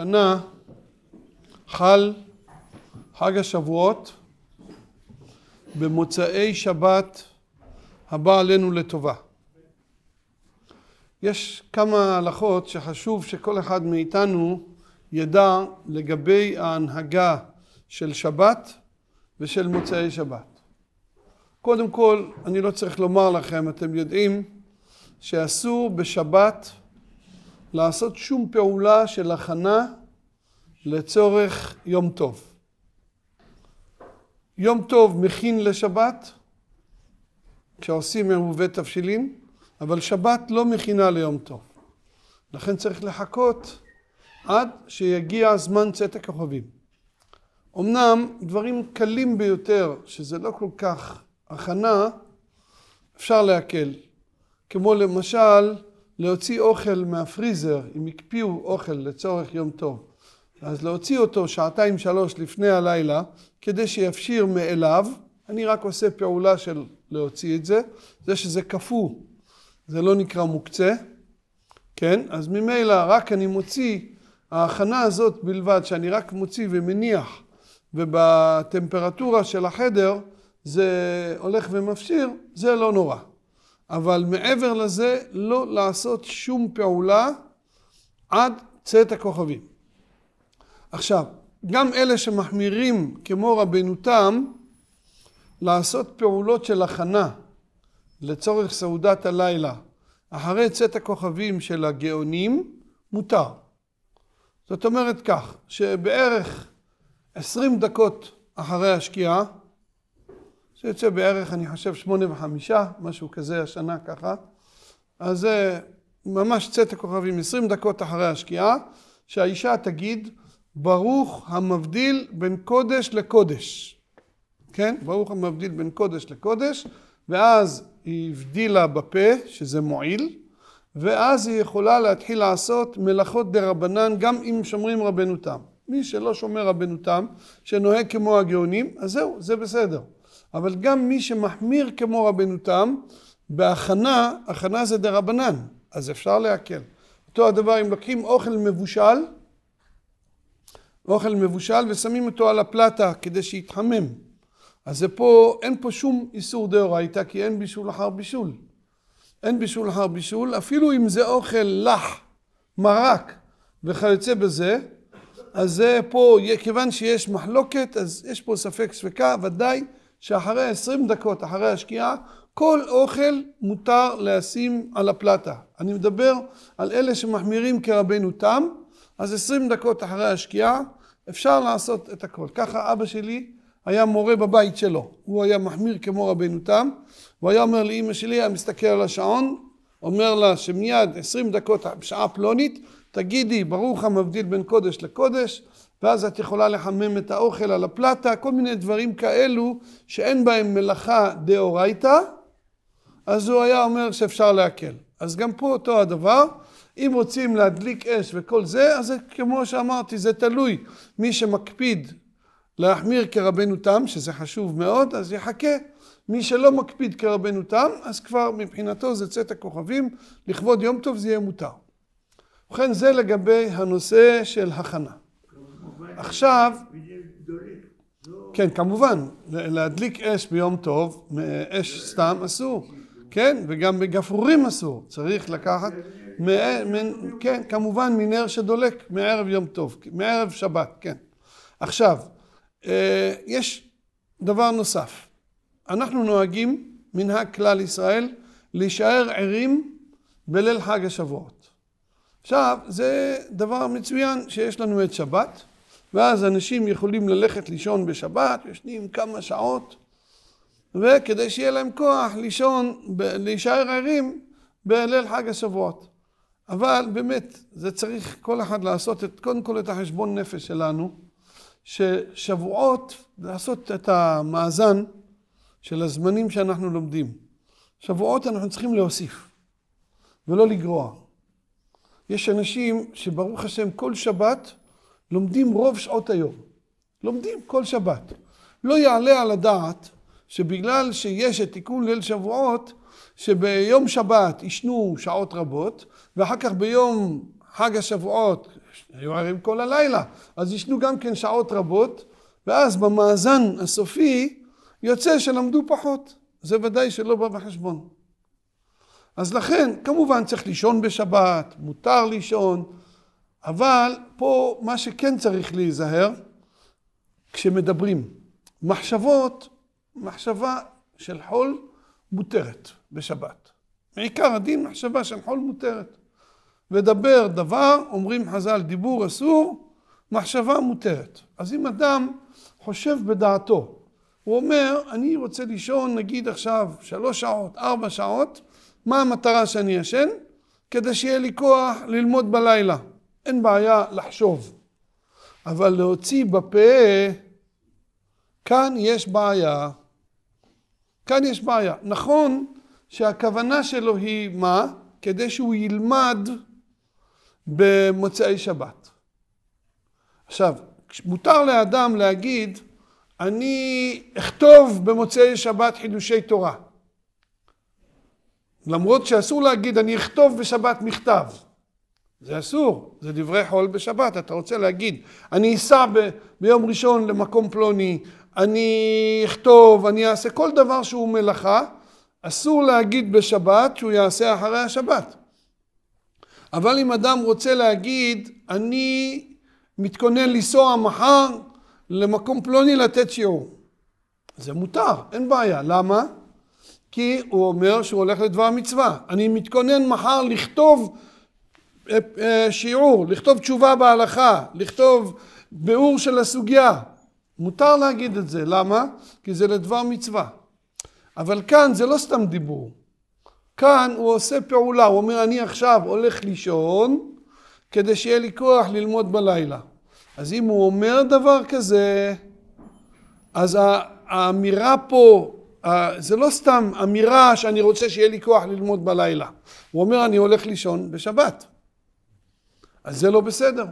השנה חל חג השבועות במוצאי שבת הבא עלינו לטובה. יש כמה הלכות שחשוב שכל אחד מאיתנו ידע לגבי ההנהגה של שבת ושל מוצאי שבת. קודם כל, אני לא צריך לומר לכם, אתם יודעים שאסור בשבת לעשות שום פעולה של הכנה לצורך יום טוב. יום טוב מכין לשבת, כשעושים ערבובי תבשילים, אבל שבת לא מכינה ליום טוב. לכן צריך לחכות עד שיגיע זמן צאת הכוכבים. אמנם דברים קלים ביותר, שזה לא כל כך הכנה, אפשר להקל. כמו למשל, להוציא אוכל מהפריזר, אם הקפיאו אוכל לצורך יום טוב, אז להוציא אותו שעתיים שלוש לפני הלילה, כדי שיפשיר מאליו, אני רק עושה פעולה של להוציא את זה, זה שזה קפוא, זה לא נקרא מוקצה, כן? אז ממילא רק אני מוציא, ההכנה הזאת בלבד, שאני רק מוציא ומניח, ובטמפרטורה של החדר זה הולך ומפשיר, זה לא נורא. אבל מעבר לזה לא לעשות שום פעולה עד צאת הכוכבים. עכשיו, גם אלה שמחמירים כמו רבנו תם, לעשות פעולות של הכנה לצורך סעודת הלילה אחרי צאת הכוכבים של הגאונים, מותר. זאת אומרת כך, שבערך עשרים דקות אחרי השקיעה שיוצא בערך, אני חושב, שמונה וחמישה, משהו כזה השנה ככה. אז זה אה, ממש צאת הכוכבים, עשרים דקות אחרי השקיעה, שהאישה תגיד, ברוך המבדיל בין קודש לקודש. כן? ברוך המבדיל בין קודש לקודש, ואז היא הבדילה בפה, שזה מועיל, ואז היא יכולה להתחיל לעשות מלאכות דה רבנן, גם אם שומרים רבנותם. מי שלא שומר רבנותם, שנוהג כמו הגאונים, אז זהו, זה בסדר. אבל גם מי שמחמיר כמו רבנו תם, בהכנה, הכנה זה דה רבנן, אז אפשר להקל. אותו הדבר, אם לוקחים אוכל מבושל, אוכל מבושל ושמים אותו על הפלטה כדי שיתחמם. אז זה פה, אין פה שום איסור דאורייתא, כי אין בישול אחר בישול. אין בישול אחר בישול, אפילו אם זה אוכל לח, מרק וכיוצא בזה, אז זה פה, כיוון שיש מחלוקת, אז יש פה ספק ספקה, ודאי שאחרי 20 דקות אחרי השקיעה, כל אוכל מותר לשים על הפלטה. אני מדבר על אלה שמחמירים כרבנו תם, אז 20 דקות אחרי השקיעה אפשר לעשות את הכל. ככה אבא שלי היה מורה בבית שלו. הוא היה מחמיר כמו רבנו תם, והוא היה אומר לאימא שלי, היה מסתכל על השעון, אומר לה שמיד 20 דקות, בשעה פלונית, תגידי, ברוך המבדיל בין קודש לקודש, ואז את יכולה לחמם את האוכל על הפלטה, כל מיני דברים כאלו שאין בהם מלאכה דאורייתא, אז הוא היה אומר שאפשר להקל. אז גם פה אותו הדבר. אם רוצים להדליק אש וכל זה, אז זה כמו שאמרתי, זה תלוי. מי שמקפיד להחמיר כרבנו תם, שזה חשוב מאוד, אז יחכה. מי שלא מקפיד כרבנו תם, אז כבר מבחינתו זה צאת הכוכבים, לכבוד יום טוב זה יהיה מותר. ובכן, זה לגבי הנושא של הכנה. עכשיו... לא- כן, כמובן, להדליק אש ביום טוב, אש סתם אסור, כן, וגם בגפרורים אסור, צריך לקחת, כן, כמובן מנר שדולק מערב יום טוב, מערב שבת, כן. עכשיו, אה, יש דבר נוסף, אנחנו נוהגים, מנהג כלל ישראל, להישאר ערים בליל חג השבועות. עכשיו, זה דבר מצוין שיש לנו את שבת, ואז אנשים יכולים ללכת לישון בשבת, ישנים כמה שעות, וכדי שיהיה להם כוח לישון, להישאר ערים בליל חג השבועות. אבל באמת, זה צריך כל אחד לעשות את, קודם כל את החשבון נפש שלנו, ששבועות, לעשות את המאזן של הזמנים שאנחנו לומדים. שבועות אנחנו צריכים להוסיף, ולא לגרוע. יש אנשים שברוך השם כל שבת לומדים רוב שעות היום. לומדים כל שבת. לא יעלה על הדעת שבגלל שיש את תיקון ליל שבועות, שביום שבת ישנו שעות רבות, ואחר כך ביום חג השבועות היו ערים כל הלילה, אז ישנו גם כן שעות רבות, ואז במאזן הסופי יוצא שלמדו פחות. זה ודאי שלא בא בחשבון. אז לכן, כמובן צריך לישון בשבת, מותר לישון, אבל פה מה שכן צריך להיזהר, כשמדברים, מחשבות, מחשבה של חול מותרת בשבת. בעיקר הדין מחשבה של חול מותרת. ודבר דבר, אומרים חז"ל דיבור אסור, מחשבה מותרת. אז אם אדם חושב בדעתו, הוא אומר, אני רוצה לישון נגיד עכשיו שלוש שעות, ארבע שעות, מה המטרה שאני ישן? כדי שיהיה לי כוח ללמוד בלילה. אין בעיה לחשוב, אבל להוציא בפה, כאן יש בעיה. כאן יש בעיה. נכון שהכוונה שלו היא מה? כדי שהוא ילמד במוצאי שבת. עכשיו, מותר לאדם להגיד, אני אכתוב במוצאי שבת חידושי תורה. למרות שאסור להגיד, אני אכתוב בשבת מכתב. זה אסור, זה דברי חול בשבת, אתה רוצה להגיד, אני אסע ב, ביום ראשון למקום פלוני, אני אכתוב, אני אעשה כל דבר שהוא מלאכה, אסור להגיד בשבת שהוא יעשה אחרי השבת. אבל אם אדם רוצה להגיד, אני מתכונן לנסוע מחר למקום פלוני לתת שיעור, זה מותר, אין בעיה, למה? כי הוא אומר שהוא הולך לדבר מצווה. אני מתכונן מחר לכתוב אה, אה, שיעור, לכתוב תשובה בהלכה, לכתוב ביאור של הסוגיה. מותר להגיד את זה, למה? כי זה לדבר מצווה. אבל כאן זה לא סתם דיבור. כאן הוא עושה פעולה, הוא אומר אני עכשיו הולך לישון כדי שיהיה לי כוח ללמוד בלילה. אז אם הוא אומר דבר כזה, אז האמירה פה, זה לא סתם אמירה שאני רוצה שיהיה לי כוח ללמוד בלילה. הוא אומר אני הולך לישון בשבת. אז זה לא בסדר.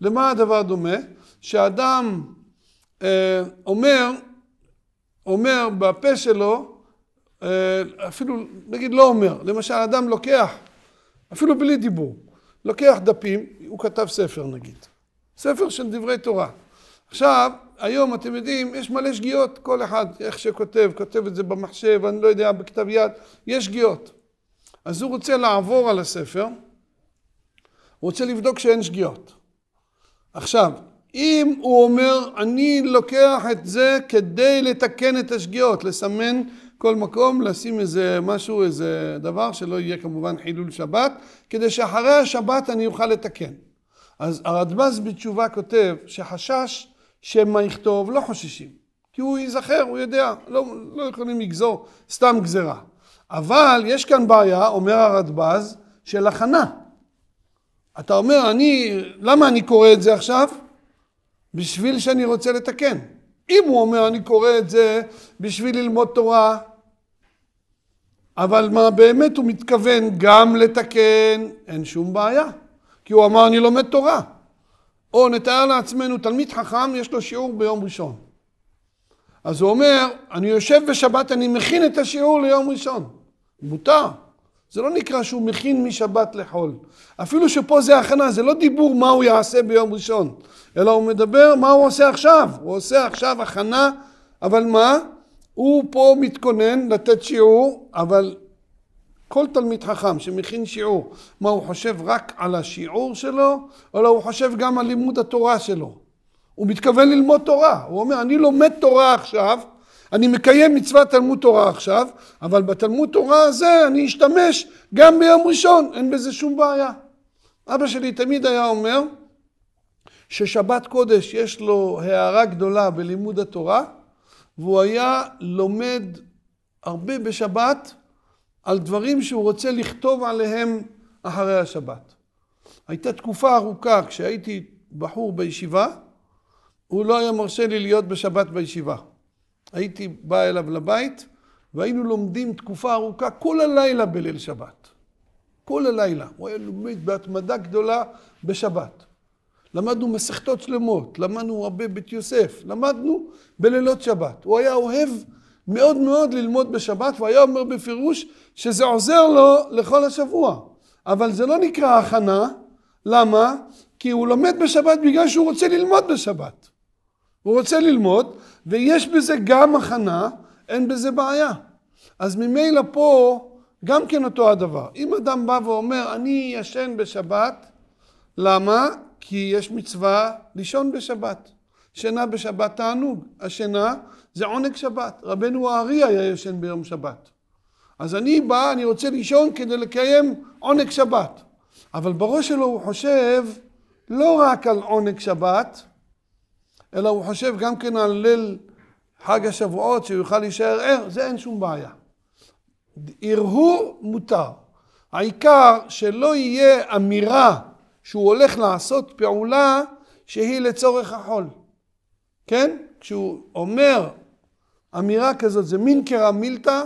למה הדבר דומה? שאדם אה, אומר, אומר בפה שלו, אה, אפילו, נגיד לא אומר, למשל אדם לוקח, אפילו בלי דיבור, לוקח דפים, הוא כתב ספר נגיד, ספר של דברי תורה. עכשיו, היום אתם יודעים, יש מלא שגיאות, כל אחד, איך שכותב, כותב את זה במחשב, אני לא יודע, בכתב יד, יש שגיאות. אז הוא רוצה לעבור על הספר, הוא רוצה לבדוק שאין שגיאות. עכשיו, אם הוא אומר, אני לוקח את זה כדי לתקן את השגיאות, לסמן כל מקום, לשים איזה משהו, איזה דבר, שלא יהיה כמובן חילול שבת, כדי שאחרי השבת אני אוכל לתקן. אז הרדב"ז בתשובה כותב שחשש שמא יכתוב, לא חוששים. כי הוא ייזכר, הוא יודע, לא, לא יכולים לגזור סתם גזרה. אבל יש כאן בעיה, אומר הרדב"ז, של הכנה. אתה אומר, אני, למה אני קורא את זה עכשיו? בשביל שאני רוצה לתקן. אם הוא אומר, אני קורא את זה בשביל ללמוד תורה, אבל מה באמת הוא מתכוון גם לתקן, אין שום בעיה. כי הוא אמר, אני לומד תורה. או נתאר לעצמנו, תלמיד חכם, יש לו שיעור ביום ראשון. אז הוא אומר, אני יושב בשבת, אני מכין את השיעור ליום ראשון. מותר. זה לא נקרא שהוא מכין משבת לחול. אפילו שפה זה הכנה, זה לא דיבור מה הוא יעשה ביום ראשון, אלא הוא מדבר מה הוא עושה עכשיו. הוא עושה עכשיו הכנה, אבל מה? הוא פה מתכונן לתת שיעור, אבל כל תלמיד חכם שמכין שיעור, מה הוא חושב רק על השיעור שלו, או לא הוא חושב גם על לימוד התורה שלו. הוא מתכוון ללמוד תורה. הוא אומר, אני לומד תורה עכשיו, אני מקיים מצוות תלמוד תורה עכשיו, אבל בתלמוד תורה הזה אני אשתמש גם ביום ראשון, אין בזה שום בעיה. אבא שלי תמיד היה אומר ששבת קודש יש לו הערה גדולה בלימוד התורה, והוא היה לומד הרבה בשבת על דברים שהוא רוצה לכתוב עליהם אחרי השבת. הייתה תקופה ארוכה כשהייתי בחור בישיבה, הוא לא היה מרשה לי להיות בשבת בישיבה. הייתי בא אליו לבית, והיינו לומדים תקופה ארוכה כל הלילה בליל שבת. כל הלילה. הוא היה לומד בהתמדה גדולה בשבת. למדנו מסכתות שלמות, למדנו הרבה בית יוסף, למדנו בלילות שבת. הוא היה אוהב מאוד מאוד ללמוד בשבת, והיה אומר בפירוש שזה עוזר לו לכל השבוע. אבל זה לא נקרא הכנה, למה? כי הוא לומד בשבת בגלל שהוא רוצה ללמוד בשבת. הוא רוצה ללמוד, ויש בזה גם הכנה, אין בזה בעיה. אז ממילא פה גם כן אותו הדבר. אם אדם בא ואומר, אני ישן בשבת, למה? כי יש מצווה לישון בשבת. שינה בשבת תענוג. השינה זה עונג שבת. רבנו הארי היה ישן ביום שבת. אז אני בא, אני רוצה לישון כדי לקיים עונג שבת. אבל בראש שלו הוא חושב לא רק על עונג שבת, אלא הוא חושב גם כן על ליל חג השבועות, שהוא יוכל להישאר ער, זה אין שום בעיה. הרהור מותר. העיקר שלא יהיה אמירה שהוא הולך לעשות פעולה שהיא לצורך החול. כן? כשהוא אומר אמירה כזאת, זה מין קרמילתא,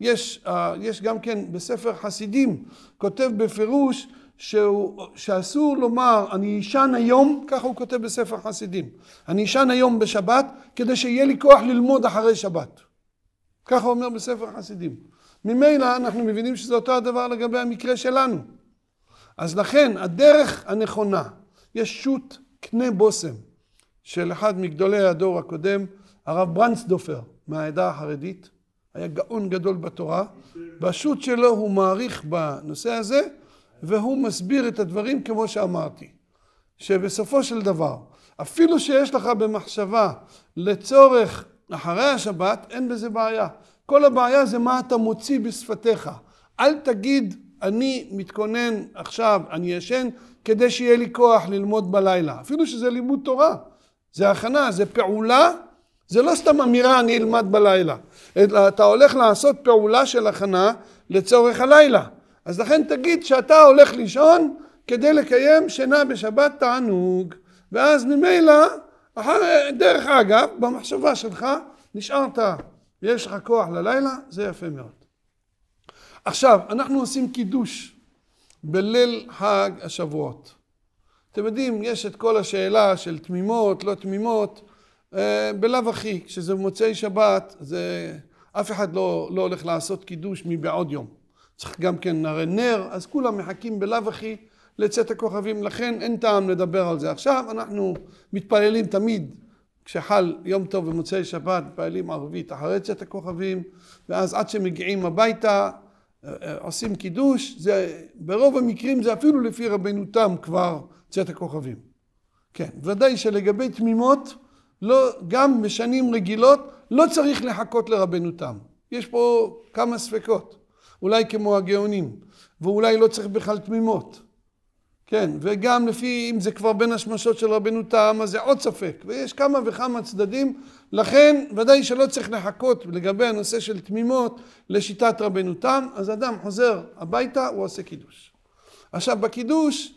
יש, אה, יש גם כן בספר חסידים, כותב בפירוש שהוא, שאסור לומר אני אשן היום, ככה הוא כותב בספר חסידים, אני אשן היום בשבת כדי שיהיה לי כוח ללמוד אחרי שבת. ככה הוא אומר בספר חסידים. ממילא אנחנו מבינים שזה אותו הדבר לגבי המקרה שלנו. אז לכן הדרך הנכונה, יש שו"ת קנה בושם של אחד מגדולי הדור הקודם, הרב ברנסדופר מהעדה החרדית, היה גאון גדול בתורה, בשו"ת שלו הוא מעריך בנושא הזה והוא מסביר את הדברים כמו שאמרתי. שבסופו של דבר, אפילו שיש לך במחשבה לצורך אחרי השבת, אין בזה בעיה. כל הבעיה זה מה אתה מוציא בשפתיך. אל תגיד, אני מתכונן עכשיו, אני ישן, כדי שיהיה לי כוח ללמוד בלילה. אפילו שזה לימוד תורה. זה הכנה, זה פעולה, זה לא סתם אמירה אני אלמד בלילה, אתה הולך לעשות פעולה של הכנה לצורך הלילה. אז לכן תגיד שאתה הולך לישון כדי לקיים שינה בשבת תענוג, ואז ממילא, אחר, דרך אגב, במחשבה שלך נשארת ויש לך כוח ללילה, זה יפה מאוד. עכשיו, אנחנו עושים קידוש בליל חג השבועות. אתם יודעים, יש את כל השאלה של תמימות, לא תמימות, אה, בלאו הכי, כשזה מוצאי שבת, זה, אף אחד לא, לא הולך לעשות קידוש מבעוד יום. צריך גם כן הרי נר, אז כולם מחכים בלאו הכי לצאת הכוכבים, לכן אין טעם לדבר על זה. עכשיו אנחנו מתפללים תמיד, כשחל יום טוב ומוצאי שבת, מתפללים ערבית אחרי צאת הכוכבים, ואז עד שמגיעים הביתה אה, אה, עושים קידוש, זה, ברוב המקרים זה אפילו לפי רבנותם כבר צאת הכוכבים. כן, ודאי שלגבי תמימות, לא, גם בשנים רגילות, לא צריך לחכות לרבנותם. יש פה כמה ספקות. אולי כמו הגאונים, ואולי לא צריך בכלל תמימות. כן, וגם לפי, אם זה כבר בין השמשות של רבנו טעם, אז זה עוד ספק, ויש כמה וכמה צדדים, לכן ודאי שלא צריך לחכות לגבי הנושא של תמימות לשיטת רבנו טעם, אז אדם חוזר הביתה, הוא עושה קידוש. עכשיו, בקידוש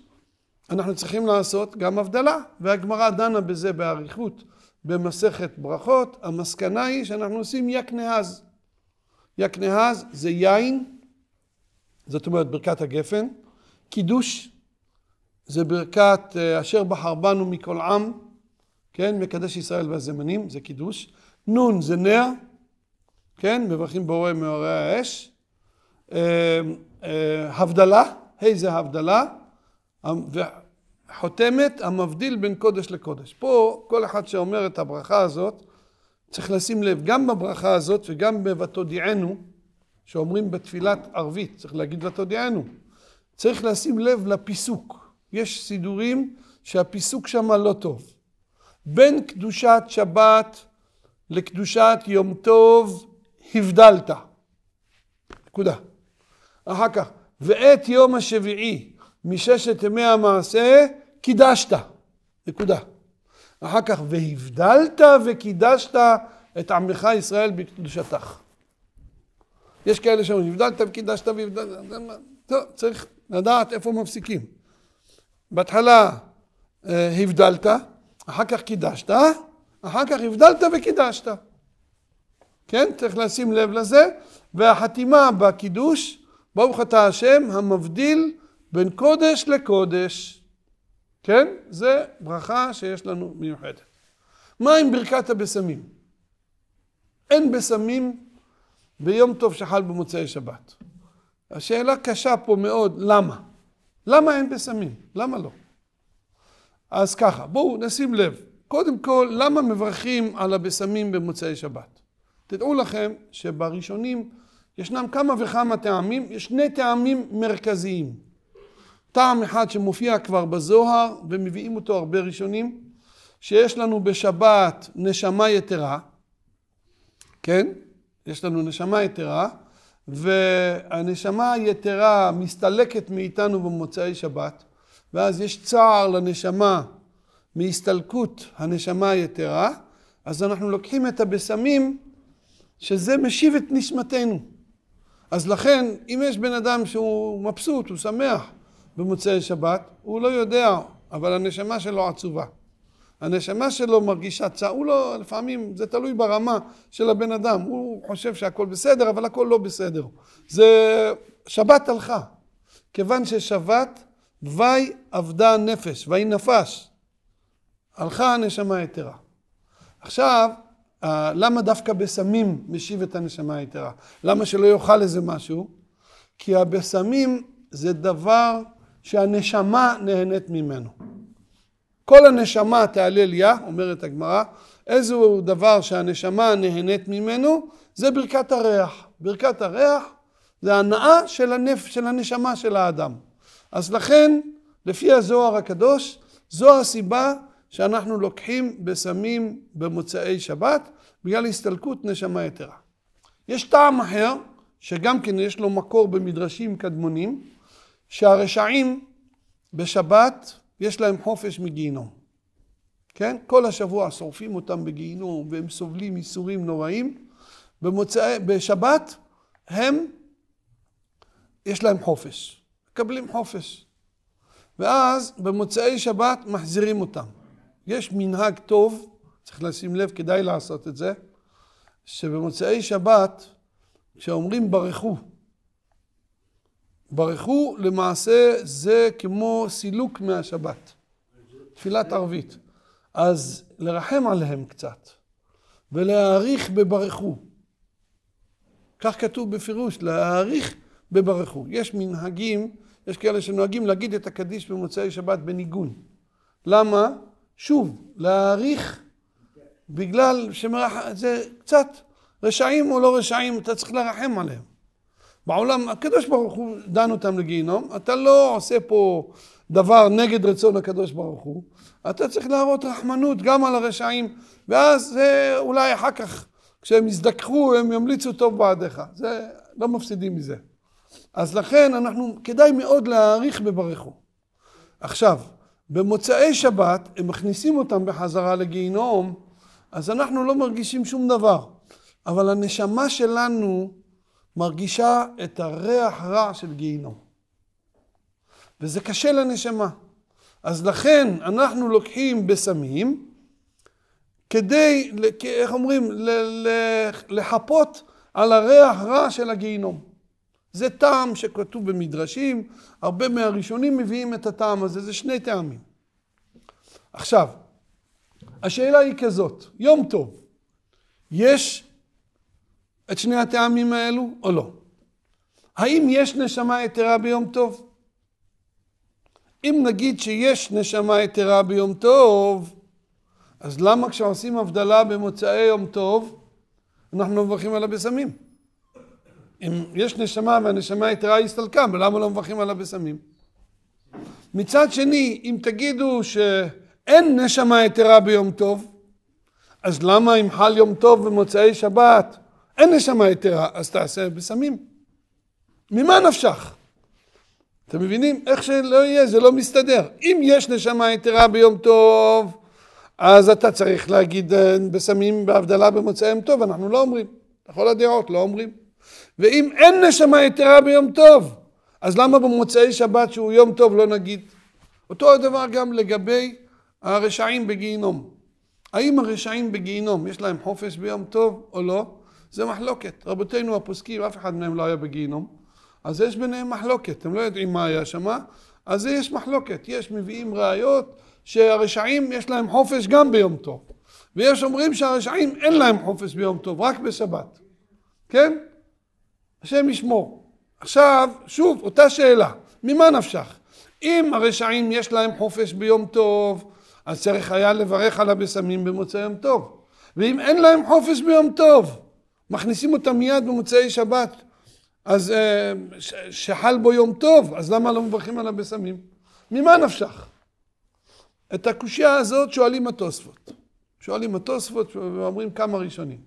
אנחנו צריכים לעשות גם הבדלה, והגמרא דנה בזה באריכות במסכת ברכות, המסקנה היא שאנחנו עושים יקנה אז. יקנהז זה יין, זאת אומרת ברכת הגפן, קידוש זה ברכת אה, אשר בחר בנו מכל עם, כן, מקדש ישראל והזמנים, זה קידוש, נון זה נר, כן, מברכים בורא מאורי האש, אה, אה, הבדלה, ה' זה הבדלה, וחותמת המבדיל בין קודש לקודש. פה כל אחד שאומר את הברכה הזאת צריך לשים לב, גם בברכה הזאת וגם ב"ותודיענו", שאומרים בתפילת ערבית, צריך להגיד "ותודיענו". צריך לשים לב לפיסוק. יש סידורים שהפיסוק שם לא טוב. בין קדושת שבת לקדושת יום טוב הבדלת. נקודה. אחר כך, ואת יום השביעי מששת ימי המעשה קידשת. נקודה. אחר כך והבדלת וקידשת את עמך ישראל בקדושתך. יש כאלה שאומרים, הבדלת וקידשת והבדלת, טוב, צריך לדעת איפה מפסיקים. בהתחלה אה, הבדלת, אחר כך קידשת, אחר כך הבדלת וקידשת. כן? צריך לשים לב לזה. והחתימה בקידוש, ברוך אתה השם המבדיל בין קודש לקודש. כן? זה ברכה שיש לנו מיוחדת. מה עם ברכת הבשמים? אין בשמים ביום טוב שחל במוצאי שבת. השאלה קשה פה מאוד, למה? למה אין בשמים? למה לא? אז ככה, בואו נשים לב. קודם כל, למה מברכים על הבשמים במוצאי שבת? תדעו לכם שבראשונים ישנם כמה וכמה טעמים, יש שני טעמים מרכזיים. טעם אחד שמופיע כבר בזוהר, ומביאים אותו הרבה ראשונים, שיש לנו בשבת נשמה יתרה, כן? יש לנו נשמה יתרה, והנשמה היתרה מסתלקת מאיתנו במוצאי שבת, ואז יש צער לנשמה מהסתלקות הנשמה היתרה, אז אנחנו לוקחים את הבשמים, שזה משיב את נשמתנו. אז לכן, אם יש בן אדם שהוא מבסוט, הוא שמח, במוצאי שבת, הוא לא יודע, אבל הנשמה שלו עצובה. הנשמה שלו מרגישה צער, הוא לא, לפעמים זה תלוי ברמה של הבן אדם, הוא חושב שהכל בסדר, אבל הכל לא בסדר. זה, שבת הלכה. כיוון ששבת, וי אבדה נפש, וי נפש. הלכה הנשמה היתרה. עכשיו, למה דווקא בסמים משיב את הנשמה היתרה? למה שלא יאכל איזה משהו? כי הבסמים זה דבר שהנשמה נהנית ממנו. כל הנשמה תהלל יה, אומרת הגמרא, איזו דבר שהנשמה נהנית ממנו, זה ברכת הריח. ברכת הריח זה הנאה של, הנפ... של הנשמה של האדם. אז לכן, לפי הזוהר הקדוש, זו הסיבה שאנחנו לוקחים בסמים במוצאי שבת, בגלל הסתלקות נשמה יתרה. יש טעם אחר, שגם כן יש לו מקור במדרשים קדמונים, שהרשעים בשבת יש להם חופש מגיהינום. כן? כל השבוע שורפים אותם בגיהינום והם סובלים ייסורים נוראים. במוצאי, בשבת הם, יש להם חופש. מקבלים חופש. ואז במוצאי שבת מחזירים אותם. יש מנהג טוב, צריך לשים לב, כדאי לעשות את זה, שבמוצאי שבת, כשאומרים ברכו ברכו למעשה זה כמו סילוק מהשבת, תפילת ערבית. אז לרחם עליהם קצת, ולהעריך בברכו. כך כתוב בפירוש, להעריך בברכו. יש מנהגים, יש כאלה שנוהגים להגיד את הקדיש במוצאי שבת בניגון. למה? שוב, להעריך בגלל שמרח... זה קצת רשעים או לא רשעים, אתה צריך לרחם עליהם. בעולם, הקדוש ברוך הוא דן אותם לגיהינום, אתה לא עושה פה דבר נגד רצון הקדוש ברוך הוא, אתה צריך להראות רחמנות גם על הרשעים, ואז זה אה, אולי אחר כך, כשהם יזדככו, הם ימליצו טוב בעדיך. זה, לא מפסידים מזה. אז לכן אנחנו, כדאי מאוד להעריך בברכו. עכשיו, במוצאי שבת, הם מכניסים אותם בחזרה לגיהינום, אז אנחנו לא מרגישים שום דבר. אבל הנשמה שלנו, מרגישה את הריח רע של גיהינום. וזה קשה לנשמה. אז לכן אנחנו לוקחים בסמים כדי, איך אומרים, לחפות על הריח רע של הגיהינום. זה טעם שכתוב במדרשים, הרבה מהראשונים מביאים את הטעם הזה, זה שני טעמים. עכשיו, השאלה היא כזאת, יום טוב, יש את שני הטעמים האלו או לא? האם יש נשמה יתרה ביום טוב? אם נגיד שיש נשמה יתרה ביום טוב, אז למה כשעושים הבדלה במוצאי יום טוב, אנחנו לא מברכים על הבשמים? אם יש נשמה והנשמה יתרה הסתלקה, למה לא מברכים על הבשמים? מצד שני, אם תגידו שאין נשמה יתרה ביום טוב, אז למה אם חל יום טוב במוצאי שבת, אין נשמה יתרה, אז תעשה בסמים. ממה נפשך? אתם מבינים? איך שלא יהיה, זה לא מסתדר. אם יש נשמה יתרה ביום טוב, אז אתה צריך להגיד אה, בסמים בהבדלה במוצאי יום טוב, אנחנו לא אומרים. לכל הדעות, לא אומרים. ואם אין נשמה יתרה ביום טוב, אז למה במוצאי שבת שהוא יום טוב לא נגיד? אותו הדבר גם לגבי הרשעים בגיהינום. האם הרשעים בגיהינום יש להם חופש ביום טוב או לא? זה מחלוקת. רבותינו הפוסקים, אף אחד מהם לא היה בגיהינום, אז יש ביניהם מחלוקת. הם לא יודעים מה היה שם, אז יש מחלוקת. יש מביאים ראיות שהרשעים יש להם חופש גם ביום טוב. ויש אומרים שהרשעים אין להם חופש ביום טוב, רק בשבת. כן? השם ישמור. עכשיו, שוב, אותה שאלה, ממה נפשך? אם הרשעים יש להם חופש ביום טוב, אז צריך היה לברך על הבשמים במוצאי יום טוב. ואם אין להם חופש ביום טוב, מכניסים אותה מיד במוצאי שבת, אז אה, שחל בו יום טוב, אז למה לא מברכים על הבשמים? ממה נפשך? את הקושייה הזאת שואלים התוספות. שואלים התוספות ואומרים כמה ראשונים.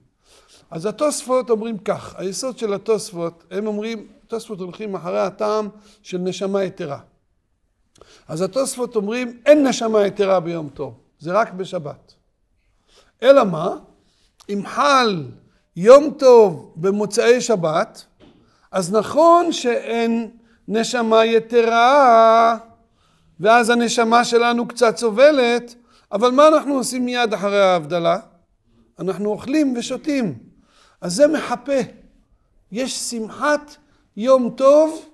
אז התוספות אומרים כך, היסוד של התוספות, הם אומרים, התוספות הולכים אחרי הטעם של נשמה יתרה. אז התוספות אומרים, אין נשמה יתרה ביום טוב, זה רק בשבת. אלא מה? אם חל יום טוב במוצאי שבת, אז נכון שאין נשמה יתרה, ואז הנשמה שלנו קצת סובלת, אבל מה אנחנו עושים מיד אחרי ההבדלה? אנחנו אוכלים ושותים. אז זה מחפה. יש שמחת יום טוב,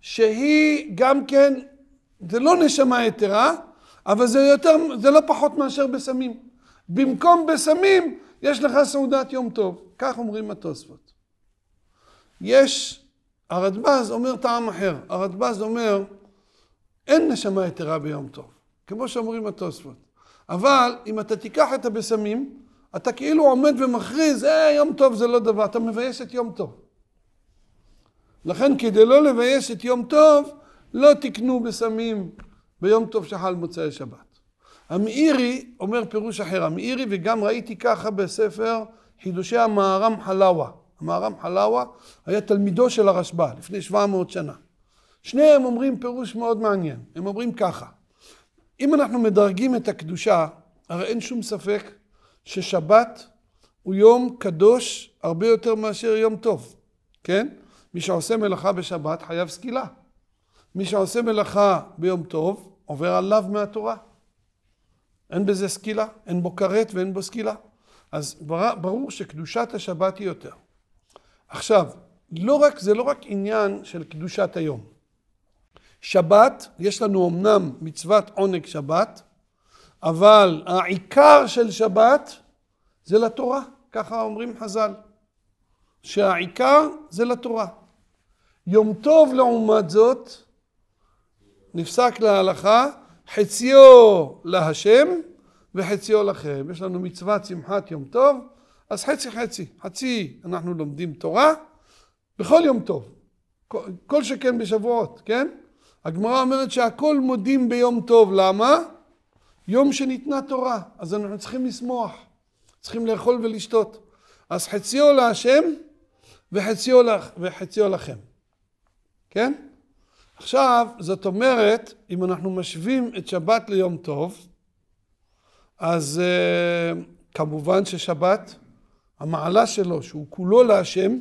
שהיא גם כן, זה לא נשמה יתרה, אבל זה יותר, זה לא פחות מאשר בסמים. במקום בסמים, יש לך סעודת יום טוב, כך אומרים התוספות. יש, הרדב"ז אומר טעם אחר, הרדב"ז אומר, אין נשמה יתרה ביום טוב, כמו שאומרים התוספות. אבל אם אתה תיקח את הבשמים, אתה כאילו עומד ומכריז, אה, יום טוב זה לא דבר, אתה מבייש את יום טוב. לכן כדי לא לבייש את יום טוב, לא תקנו בשמים ביום טוב שחל מוצאי שבת. המאירי אומר פירוש אחר, המאירי וגם ראיתי ככה בספר חידושי המערם חלאווה. המערם חלאווה היה תלמידו של הרשב"א לפני 700 שנה. שניהם אומרים פירוש מאוד מעניין, הם אומרים ככה, אם אנחנו מדרגים את הקדושה, הרי אין שום ספק ששבת הוא יום קדוש הרבה יותר מאשר יום טוב, כן? מי שעושה מלאכה בשבת חייב סקילה. מי שעושה מלאכה ביום טוב עובר עליו מהתורה. אין בזה סקילה, אין בו כרת ואין בו סקילה. אז ברור שקדושת השבת היא יותר. עכשיו, לא רק, זה לא רק עניין של קדושת היום. שבת, יש לנו אמנם מצוות עונג שבת, אבל העיקר של שבת זה לתורה, ככה אומרים חז"ל, שהעיקר זה לתורה. יום טוב לעומת זאת, נפסק להלכה חציו להשם וחציו לכם. יש לנו מצוות שמחת יום טוב, אז חצי חצי. חצי אנחנו לומדים תורה בכל יום טוב. כל שכן בשבועות, כן? הגמרא אומרת שהכל מודים ביום טוב, למה? יום שניתנה תורה, אז אנחנו צריכים לשמוח, צריכים לאכול ולשתות. אז חציו להשם וחציו, לכם, כן? עכשיו, זאת אומרת, אם אנחנו משווים את שבת ליום טוב, אז uh, כמובן ששבת, המעלה שלו, שהוא כולו להשם,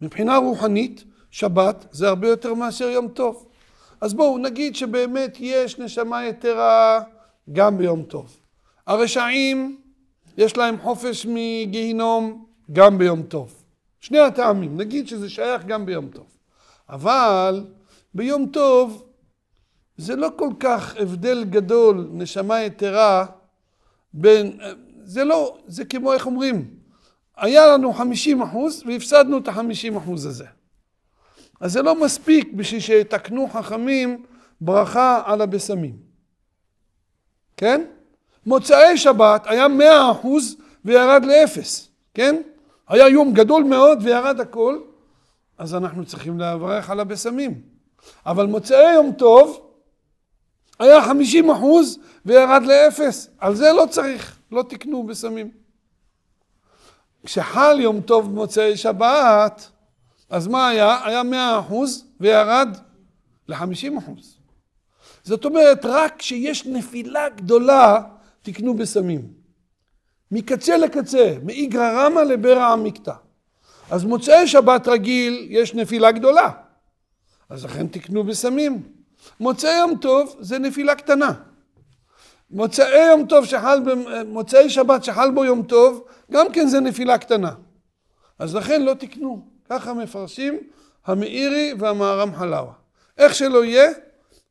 מבחינה רוחנית, שבת זה הרבה יותר מאשר יום טוב. אז בואו נגיד שבאמת יש נשמה יתרה גם ביום טוב. הרשעים, יש להם חופש מגיהינום גם ביום טוב. שני הטעמים, נגיד שזה שייך גם ביום טוב. אבל ביום טוב זה לא כל כך הבדל גדול, נשמה יתרה, בין... זה לא, זה כמו, איך אומרים? היה לנו 50 אחוז והפסדנו את ה-50 אחוז הזה. אז זה לא מספיק בשביל שיתקנו חכמים ברכה על הבשמים. כן? מוצאי שבת היה 100 אחוז וירד לאפס, כן? היה יום גדול מאוד וירד הכל, אז אנחנו צריכים לברך על הבשמים. אבל מוצאי יום טוב היה 50 אחוז וירד לאפס. על זה לא צריך, לא תקנו בסמים. כשחל יום טוב במוצאי שבת, אז מה היה? היה 100 אחוז וירד ל-50 אחוז. זאת אומרת, רק כשיש נפילה גדולה, תקנו בסמים. מקצה לקצה, מאיגרא רמא לברא עמיקתא. אז מוצאי שבת רגיל יש נפילה גדולה. אז לכן תקנו בסמים. מוצאי יום טוב זה נפילה קטנה. מוצאי יום טוב שחל, מוצאי שבת שחל בו יום טוב, גם כן זה נפילה קטנה. אז לכן לא תקנו. ככה מפרשים המאירי והמערם חלאווה. איך שלא יהיה,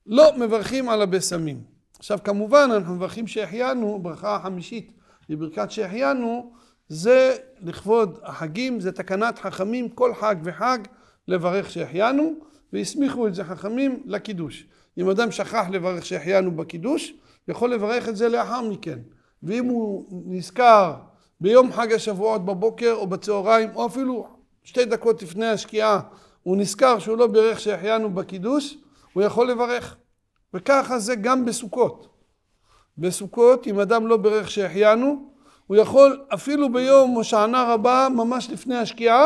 לא מברכים על הבשמים. עכשיו כמובן אנחנו מברכים שהחיינו, ברכה החמישית בברכת שהחיינו, זה לכבוד החגים, זה תקנת חכמים, כל חג וחג לברך שהחיינו, והסמיכו את זה חכמים לקידוש. אם אדם שכח לברך שהחיינו בקידוש, יכול לברך את זה לאחר מכן. ואם הוא נזכר ביום חג השבועות בבוקר או בצהריים, או אפילו שתי דקות לפני השקיעה, הוא נזכר שהוא לא בירך שהחיינו בקידוש, הוא יכול לברך. וככה זה גם בסוכות. בסוכות, אם אדם לא בירך שהחיינו, הוא יכול אפילו ביום הושענא רבה, ממש לפני השקיעה,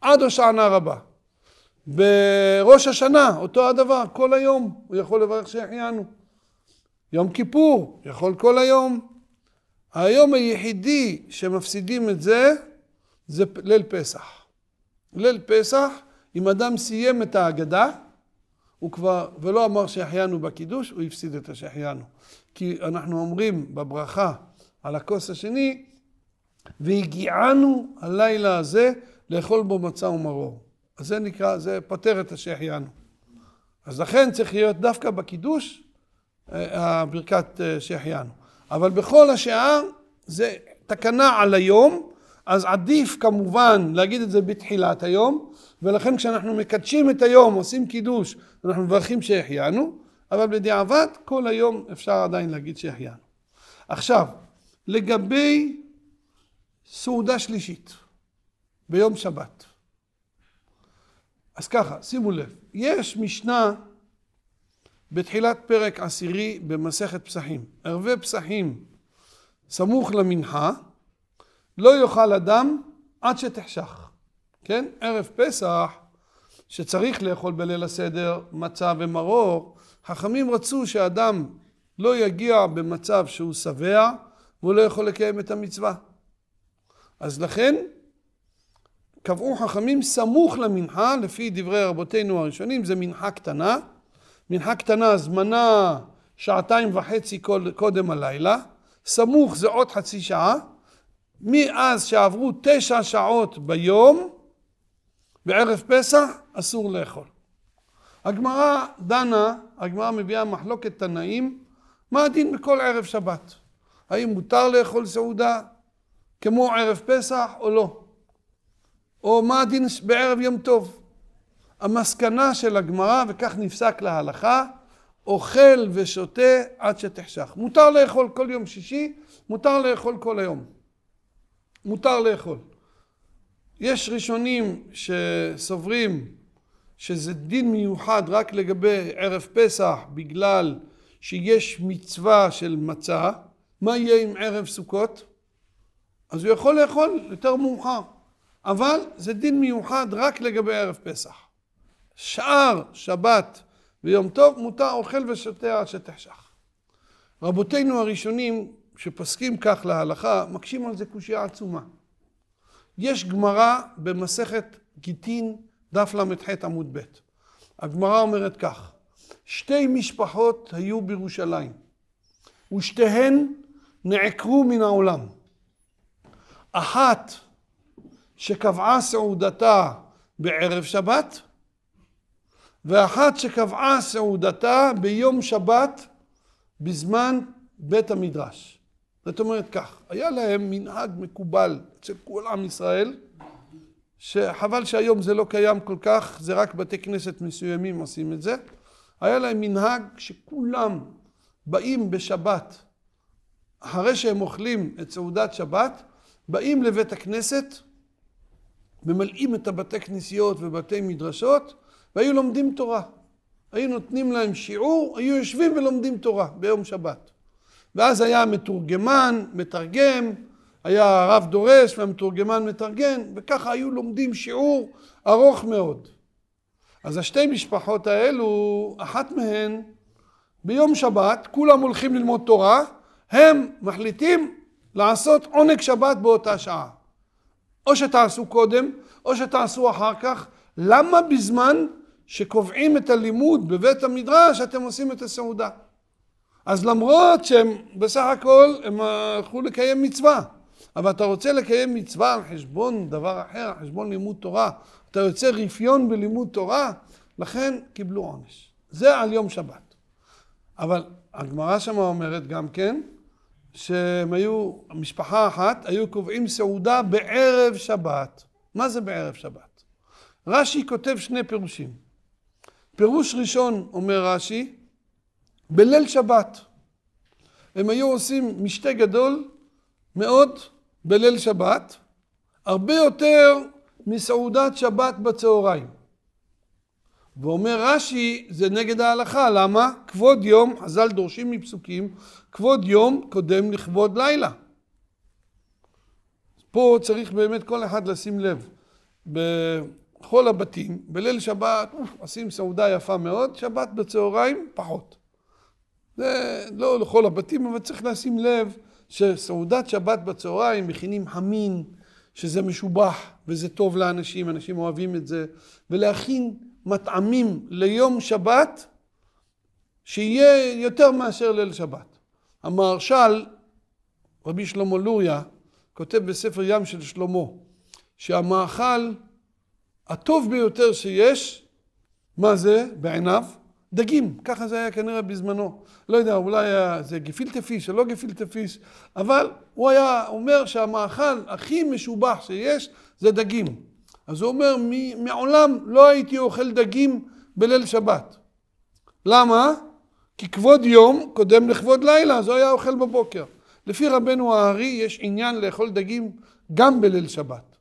עד הושענא רבה. בראש השנה, אותו הדבר, כל היום הוא יכול לברך שהחיינו. יום כיפור, יכול כל היום. היום היחידי שמפסידים את זה, זה ליל פסח. ליל פסח, אם אדם סיים את ההגדה, הוא כבר, ולא אמר שהחיינו בקידוש, הוא הפסיד את השהחיינו. כי אנחנו אומרים בברכה על הכוס השני, והגיענו הלילה הזה לאכול בו מצה ומרור. אז זה נקרא, זה פותר את שהחיינו. אז לכן צריך להיות דווקא בקידוש אה, אה, ברכת אה, שהחיינו. אבל בכל השעה זה תקנה על היום, אז עדיף כמובן להגיד את זה בתחילת היום, ולכן כשאנחנו מקדשים את היום, עושים קידוש, אנחנו מברכים שהחיינו, אבל בדיעבד כל היום אפשר עדיין להגיד שהחיינו. עכשיו, לגבי סעודה שלישית ביום שבת. אז ככה, שימו לב, יש משנה בתחילת פרק עשירי במסכת פסחים. ערבי פסחים סמוך למנחה, לא יאכל אדם עד שתחשך. כן? ערב פסח, שצריך לאכול בליל הסדר מצה ומרור, חכמים רצו שאדם לא יגיע במצב שהוא שבע והוא לא יכול לקיים את המצווה. אז לכן קבעו חכמים סמוך למנחה, לפי דברי רבותינו הראשונים, זה מנחה קטנה. מנחה קטנה, זמנה שעתיים וחצי קודם הלילה. סמוך זה עוד חצי שעה. מאז שעברו תשע שעות ביום, בערב פסח, אסור לאכול. הגמרא דנה, הגמרא מביאה מחלוקת תנאים, מה הדין בכל ערב שבת? האם מותר לאכול סעודה כמו ערב פסח או לא? או מה הדין בערב יום טוב. המסקנה של הגמרא, וכך נפסק להלכה, אוכל ושותה עד שתחשך. מותר לאכול כל יום שישי, מותר לאכול כל היום. מותר לאכול. יש ראשונים שסוברים שזה דין מיוחד רק לגבי ערב פסח בגלל שיש מצווה של מצה, מה יהיה עם ערב סוכות? אז הוא יכול לאכול יותר מאוחר. אבל זה דין מיוחד רק לגבי ערב פסח. שאר שבת ויום טוב מותר אוכל ושותה עד שתחשך. רבותינו הראשונים שפוסקים כך להלכה, מקשים על זה קושייה עצומה. יש גמרא במסכת גיטין, דף ל"ח עמוד ב'. הגמרא אומרת כך: שתי משפחות היו בירושלים, ושתיהן נעקרו מן העולם. אחת שקבעה סעודתה בערב שבת, ואחת שקבעה סעודתה ביום שבת בזמן בית המדרש. זאת אומרת כך, היה להם מנהג מקובל אצל כל עם ישראל, שחבל שהיום זה לא קיים כל כך, זה רק בתי כנסת מסוימים עושים את זה. היה להם מנהג שכולם באים בשבת, אחרי שהם אוכלים את סעודת שבת, באים לבית הכנסת ממלאים את הבתי כנסיות ובתי מדרשות, והיו לומדים תורה. היו נותנים להם שיעור, היו יושבים ולומדים תורה ביום שבת. ואז היה מתורגמן, מתרגם, היה הרב דורש והמתורגמן מתרגם, וככה היו לומדים שיעור ארוך מאוד. אז השתי משפחות האלו, אחת מהן, ביום שבת, כולם הולכים ללמוד תורה, הם מחליטים לעשות עונג שבת באותה שעה. או שתעשו קודם, או שתעשו אחר כך. למה בזמן שקובעים את הלימוד בבית המדרש אתם עושים את הסעודה? אז למרות שהם בסך הכל הם הלכו לקיים מצווה, אבל אתה רוצה לקיים מצווה על חשבון דבר אחר, על חשבון לימוד תורה, אתה יוצא רפיון בלימוד תורה, לכן קיבלו עונש. זה על יום שבת. אבל הגמרא שמה אומרת גם כן, שהם היו, משפחה אחת, היו קובעים סעודה בערב שבת. מה זה בערב שבת? רש"י כותב שני פירושים. פירוש ראשון, אומר רש"י, בליל שבת. הם היו עושים משתה גדול מאוד בליל שבת, הרבה יותר מסעודת שבת בצהריים. ואומר רש"י זה נגד ההלכה, למה? כבוד יום, חז"ל דורשים מפסוקים, כבוד יום קודם לכבוד לילה. פה צריך באמת כל אחד לשים לב. בכל הבתים, בליל שבת עושים סעודה יפה מאוד, שבת בצהריים פחות. זה לא לכל הבתים, אבל צריך לשים לב שסעודת שבת בצהריים מכינים המין, שזה משובח וזה טוב לאנשים, אנשים אוהבים את זה, ולהכין מטעמים ליום שבת, שיהיה יותר מאשר ליל שבת. המהרש"ל, רבי שלמה לוריה, כותב בספר ים של שלמה, שהמאכל הטוב ביותר שיש, מה זה בעיניו? דגים, ככה זה היה כנראה בזמנו. לא יודע, אולי זה גפילטה פיש או לא גפילטה פיש, אבל הוא היה אומר שהמאכל הכי משובח שיש זה דגים. אז הוא אומר, מעולם לא הייתי אוכל דגים בליל שבת. למה? כי כבוד יום קודם לכבוד לילה, אז הוא היה אוכל בבוקר. לפי רבנו הארי יש עניין לאכול דגים גם בליל שבת.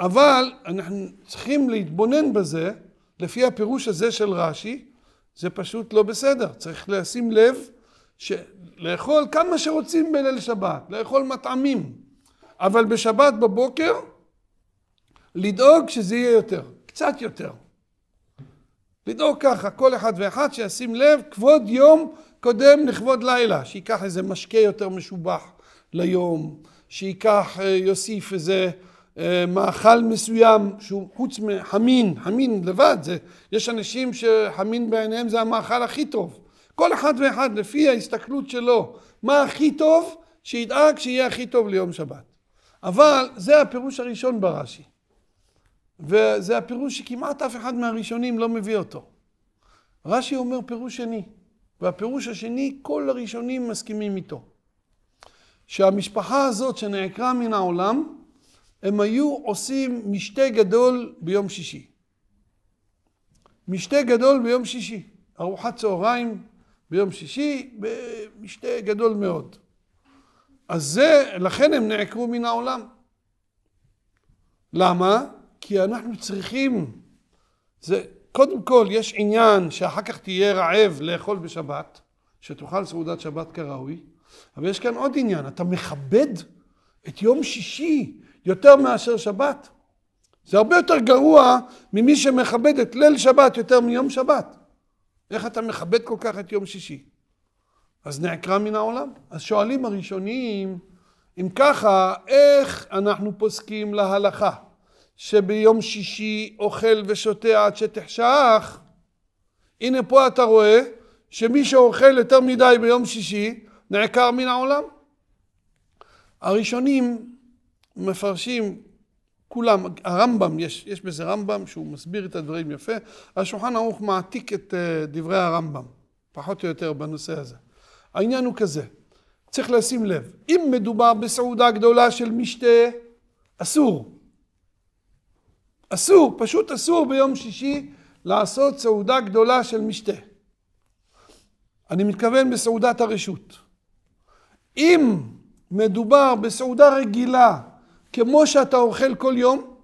אבל אנחנו צריכים להתבונן בזה, לפי הפירוש הזה של רש"י, זה פשוט לא בסדר. צריך לשים לב שלאכול כמה שרוצים בליל שבת, לאכול מטעמים, אבל בשבת בבוקר לדאוג שזה יהיה יותר, קצת יותר. לדאוג ככה, כל אחד ואחד שישים לב, כבוד יום קודם לכבוד לילה, שייקח איזה משקה יותר משובח ליום, שייקח, אה, יוסיף איזה אה, מאכל מסוים שהוא חוץ מחמין, חמין לבד, זה, יש אנשים שחמין בעיניהם זה המאכל הכי טוב. כל אחד ואחד לפי ההסתכלות שלו, מה הכי טוב, שידאג שיהיה הכי טוב ליום שבת. אבל זה הפירוש הראשון ברש"י. וזה הפירוש שכמעט אף אחד מהראשונים לא מביא אותו. רש"י אומר פירוש שני, והפירוש השני, כל הראשונים מסכימים איתו. שהמשפחה הזאת שנעקרה מן העולם, הם היו עושים משתה גדול ביום שישי. משתה גדול ביום שישי, ארוחת צהריים ביום שישי, משתה גדול מאוד. אז זה, לכן הם נעקרו מן העולם. למה? כי אנחנו צריכים, זה, קודם כל יש עניין שאחר כך תהיה רעב לאכול בשבת, שתאכל סעודת שבת כראוי, אבל יש כאן עוד עניין, אתה מכבד את יום שישי יותר מאשר שבת. זה הרבה יותר גרוע ממי שמכבד את ליל שבת יותר מיום שבת. איך אתה מכבד כל כך את יום שישי? אז נעקרה מן העולם. אז שואלים הראשונים, אם ככה, איך אנחנו פוסקים להלכה? שביום שישי אוכל ושותה עד שתחשך, הנה פה אתה רואה שמי שאוכל יותר מדי ביום שישי נעקר מן העולם. הראשונים מפרשים כולם, הרמב"ם, יש, יש בזה רמב"ם שהוא מסביר את הדברים יפה, השולחן ערוך מעתיק את אה, דברי הרמב"ם, פחות או יותר בנושא הזה. העניין הוא כזה, צריך לשים לב, אם מדובר בסעודה גדולה של משתה, אסור. אסור, פשוט אסור ביום שישי לעשות סעודה גדולה של משתה. אני מתכוון בסעודת הרשות. אם מדובר בסעודה רגילה, כמו שאתה אוכל כל יום,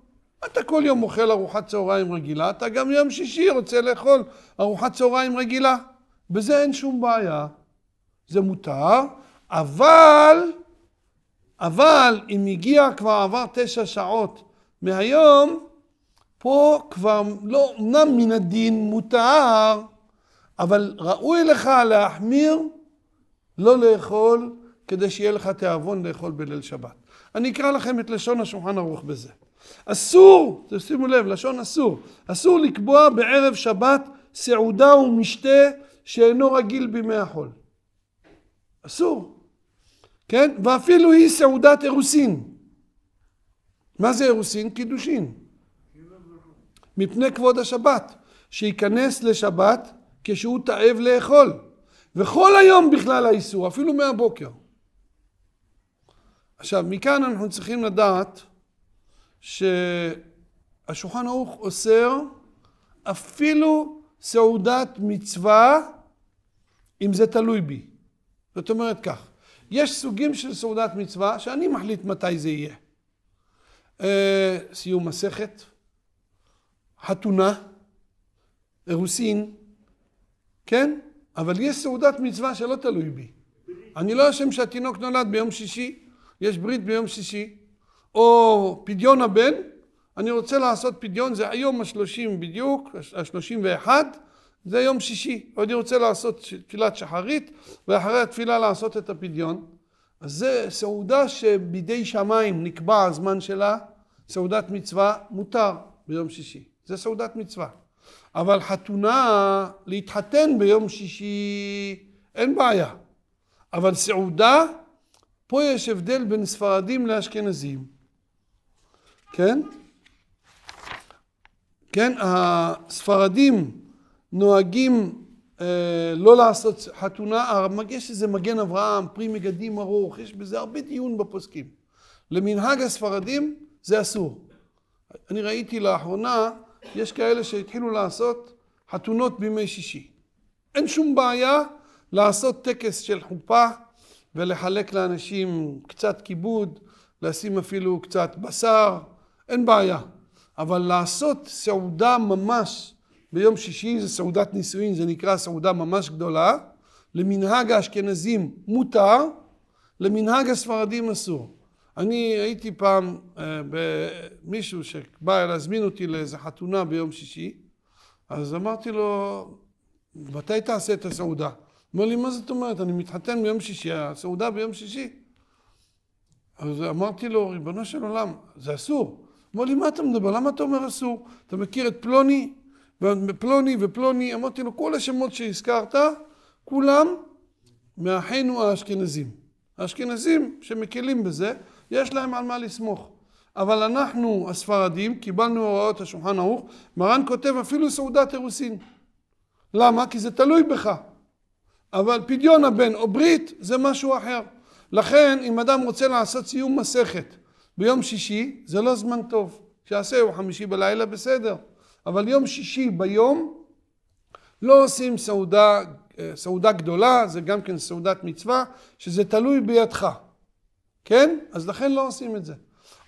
אתה כל יום אוכל ארוחת צהריים רגילה, אתה גם יום שישי רוצה לאכול ארוחת צהריים רגילה. בזה אין שום בעיה. זה מותר, אבל, אבל אם הגיע כבר עבר תשע שעות מהיום, פה כבר לא, אמנם מן הדין מותר, אבל ראוי לך להחמיר לא לאכול, כדי שיהיה לך תיאבון לאכול בליל שבת. אני אקרא לכם את לשון השולחן ערוך בזה. אסור, תשימו לב, לשון אסור, אסור לקבוע בערב שבת סעודה ומשתה שאינו רגיל בימי החול. אסור. כן? ואפילו היא סעודת אירוסין. מה זה אירוסין? קידושין. מפני כבוד השבת, שייכנס לשבת כשהוא תאב לאכול. וכל היום בכלל האיסור, אפילו מהבוקר. עכשיו, מכאן אנחנו צריכים לדעת שהשולחן ערוך אוסר אפילו סעודת מצווה, אם זה תלוי בי. זאת אומרת כך, יש סוגים של סעודת מצווה שאני מחליט מתי זה יהיה. אה, סיום מסכת. חתונה, אירוסין, כן? אבל יש סעודת מצווה שלא תלוי בי. אני לא אשם שהתינוק נולד ביום שישי, יש ברית ביום שישי, או פדיון הבן, אני רוצה לעשות פדיון, זה היום השלושים בדיוק, השלושים ואחד, זה יום שישי, ואני רוצה לעשות תפילת שחרית, ואחרי התפילה לעשות את הפדיון. אז זה סעודה שבידי שמיים נקבע הזמן שלה, סעודת מצווה מותר ביום שישי. זה סעודת מצווה. אבל חתונה, להתחתן ביום שישי, אין בעיה. אבל סעודה, פה יש הבדל בין ספרדים לאשכנזים. כן? כן, הספרדים נוהגים אה, לא לעשות חתונה, יש איזה מגן אברהם, פרי מגדים ארוך, יש בזה הרבה דיון בפוסקים. למנהג הספרדים זה אסור. אני ראיתי לאחרונה יש כאלה שהתחילו לעשות חתונות בימי שישי. אין שום בעיה לעשות טקס של חופה ולחלק לאנשים קצת כיבוד, לשים אפילו קצת בשר, אין בעיה. אבל לעשות סעודה ממש ביום שישי זה סעודת נישואין, זה נקרא סעודה ממש גדולה. למנהג האשכנזים מותר, למנהג הספרדים אסור. אני הייתי פעם אה, במישהו שבא להזמין אותי לאיזה חתונה ביום שישי, אז אמרתי לו, מתי תעשה את הסעודה? אמר לי, מה זאת אומרת? אני מתחתן ביום שישי, הסעודה ביום שישי. אז אמרתי לו, ריבונו של עולם, זה אסור. אמר לי, מה אתה מדבר? למה אתה אומר אסור? אתה מכיר את פלוני? פלוני ופלוני, אמרתי לו, כל השמות שהזכרת, כולם מאחינו האשכנזים. האשכנזים שמקלים בזה, יש להם על מה לסמוך. אבל אנחנו הספרדים קיבלנו הוראות השולחן ערוך, מרן כותב אפילו סעודת אירוסין. למה? כי זה תלוי בך. אבל פדיון הבן או ברית זה משהו אחר. לכן אם אדם רוצה לעשות סיום מסכת ביום שישי, זה לא זמן טוב. שיעשה יום חמישי בלילה בסדר. אבל יום שישי ביום לא עושים סעודה אה, סעודה גדולה זה גם כן סעודת מצווה, שזה תלוי בידך. כן? אז לכן לא עושים את זה.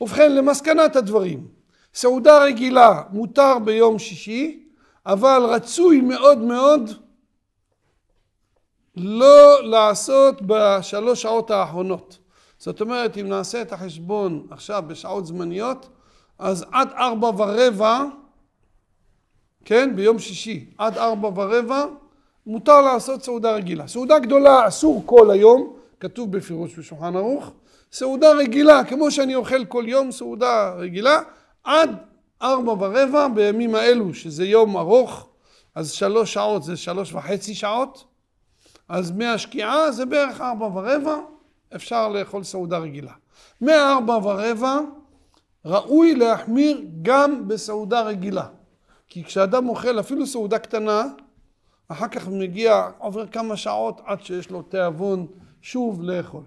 ובכן, למסקנת הדברים, סעודה רגילה מותר ביום שישי, אבל רצוי מאוד מאוד לא לעשות בשלוש שעות האחרונות. זאת אומרת, אם נעשה את החשבון עכשיו בשעות זמניות, אז עד ארבע ורבע, כן, ביום שישי, עד ארבע ורבע, מותר לעשות סעודה רגילה. סעודה גדולה אסור כל היום, כתוב בפירוש בשולחן ערוך. סעודה רגילה, כמו שאני אוכל כל יום סעודה רגילה, עד ארבע ורבע בימים האלו, שזה יום ארוך, אז שלוש שעות זה שלוש וחצי שעות, אז מהשקיעה זה בערך ארבע ורבע, אפשר לאכול סעודה רגילה. מארבע ורבע ראוי להחמיר גם בסעודה רגילה. כי כשאדם אוכל אפילו סעודה קטנה, אחר כך מגיע, עובר כמה שעות עד שיש לו תיאבון שוב לאכול.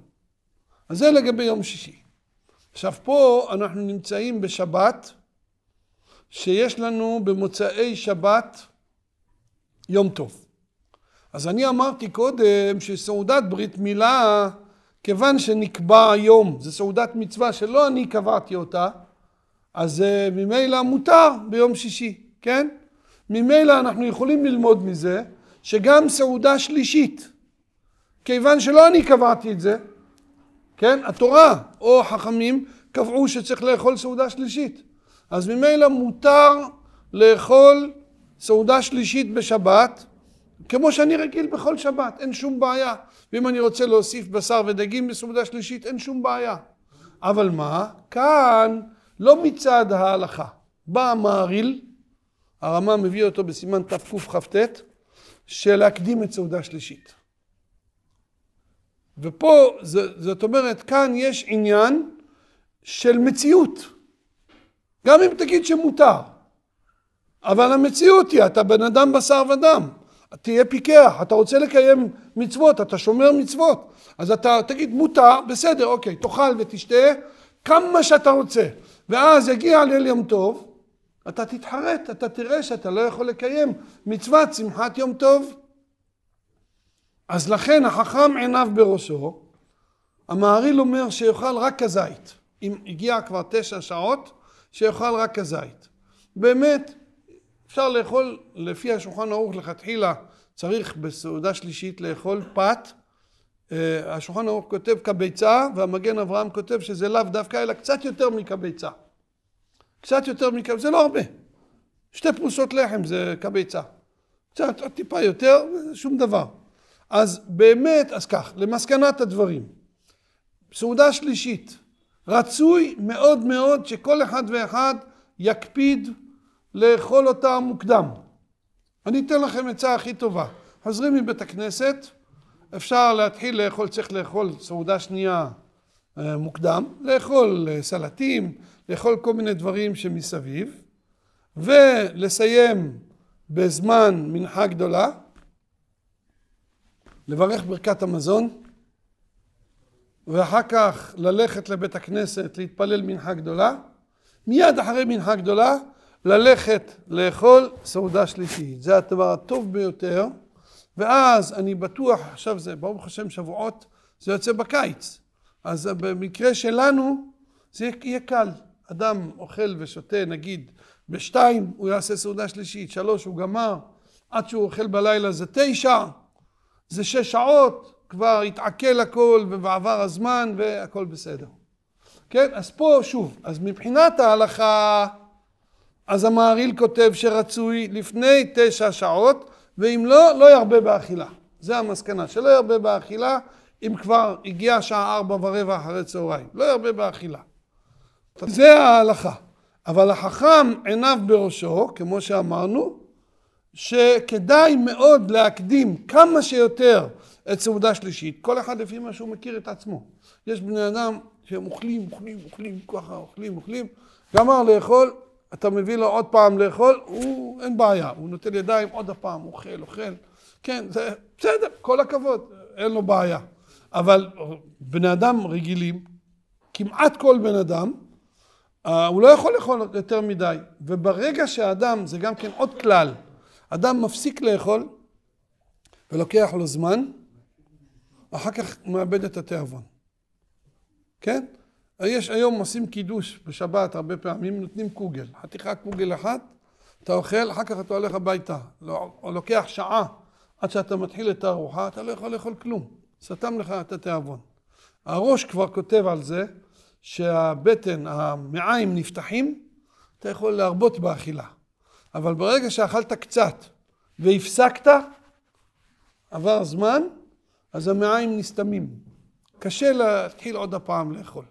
אז זה לגבי יום שישי. עכשיו פה אנחנו נמצאים בשבת, שיש לנו במוצאי שבת יום טוב. אז אני אמרתי קודם שסעודת ברית מילה, כיוון שנקבע היום, זו סעודת מצווה שלא אני קבעתי אותה, אז אה, ממילא מותר ביום שישי, כן? ממילא אנחנו יכולים ללמוד מזה שגם סעודה שלישית, כיוון שלא אני קבעתי את זה, כן, התורה או חכמים קבעו שצריך לאכול סעודה שלישית. אז ממילא מותר לאכול סעודה שלישית בשבת, כמו שאני רגיל בכל שבת, אין שום בעיה. ואם אני רוצה להוסיף בשר ודגים בסעודה שלישית, אין שום בעיה. אבל מה? כאן, לא מצד ההלכה. בא המהריל, הרמ"א מביא אותו בסימן תקכ"ט, של להקדים את סעודה שלישית. ופה, זאת אומרת, כאן יש עניין של מציאות. גם אם תגיד שמותר. אבל המציאות היא, אתה בן אדם בשר ודם. תהיה פיקח, אתה רוצה לקיים מצוות, אתה שומר מצוות. אז אתה תגיד, מותר, בסדר, אוקיי, תאכל ותשתה כמה שאתה רוצה. ואז יגיע ליל יום טוב, אתה תתחרט, אתה תראה שאתה לא יכול לקיים מצוות שמחת יום טוב. אז לכן החכם עיניו בראשו, המהרי"ל אומר שיאכל רק כזית. אם הגיע כבר תשע שעות, שיאכל רק כזית. באמת, אפשר לאכול, לפי השולחן ערוך לכתחילה, צריך בסעודה שלישית לאכול פת. אה, השולחן ערוך כותב כביצה, והמגן אברהם כותב שזה לאו דווקא, אלא קצת יותר מכביצה. קצת יותר מכמה, זה לא הרבה. שתי פרוסות לחם זה כביצה. קצת, עוד טיפה יותר, שום דבר. אז באמת, אז כך, למסקנת הדברים. סעודה שלישית, רצוי מאוד מאוד שכל אחד ואחד יקפיד לאכול אותה מוקדם. אני אתן לכם עצה הכי טובה. חוזרים מבית הכנסת, אפשר להתחיל לאכול, צריך לאכול סעודה שנייה אה, מוקדם, לאכול אה, סלטים, לאכול כל מיני דברים שמסביב, ולסיים בזמן מנחה גדולה, לברך ברכת המזון, ואחר כך ללכת לבית הכנסת להתפלל מנחה גדולה, מיד אחרי מנחה גדולה ללכת לאכול סעודה שלישית. זה הדבר הטוב ביותר, ואז אני בטוח, עכשיו זה ברוך השם שבועות, זה יוצא בקיץ. אז במקרה שלנו זה יהיה קל. אדם אוכל ושותה נגיד בשתיים, הוא יעשה סעודה שלישית, שלוש הוא גמר, עד שהוא אוכל בלילה זה תשע, זה שש שעות, כבר התעכל הכל ועבר הזמן והכל בסדר. כן, אז פה שוב, אז מבחינת ההלכה, אז המהריל כותב שרצוי לפני תשע שעות, ואם לא, לא ירבה באכילה. זה המסקנה, שלא ירבה באכילה, אם כבר הגיעה שעה ארבע ורבע אחרי צהריים, לא ירבה באכילה. זה ההלכה. אבל החכם עיניו בראשו, כמו שאמרנו, שכדאי מאוד להקדים כמה שיותר את סעודה שלישית, כל אחד לפי מה שהוא מכיר את עצמו. יש בני אדם שהם אוכלים, אוכלים, אוכלים, ככה אוכלים, אוכלים, גמר לאכול, אתה מביא לו עוד פעם לאכול, הוא, אין בעיה, הוא נוטל ידיים עוד הפעם, אוכל, אוכל. כן, זה בסדר, כל הכבוד, אין לו בעיה. אבל בני אדם רגילים, כמעט כל בן אדם, אה, הוא לא יכול לאכול יותר מדי. וברגע שהאדם, זה גם כן עוד כלל, אדם מפסיק לאכול ולוקח לו זמן, אחר כך מאבד את התיאבון. כן? יש היום עושים קידוש בשבת הרבה פעמים, נותנים קוגל, חתיכה קוגל אחת, אתה אוכל, אחר כך אתה הולך הביתה. לא, לוקח שעה עד שאתה מתחיל את הארוחה, אתה לא יכול לאכול כלום. סתם לך את התיאבון. הראש כבר כותב על זה שהבטן, המעיים נפתחים, אתה יכול להרבות באכילה. אבל ברגע שאכלת קצת והפסקת, עבר זמן, אז המעיים נסתמים. קשה להתחיל עוד הפעם לאכול.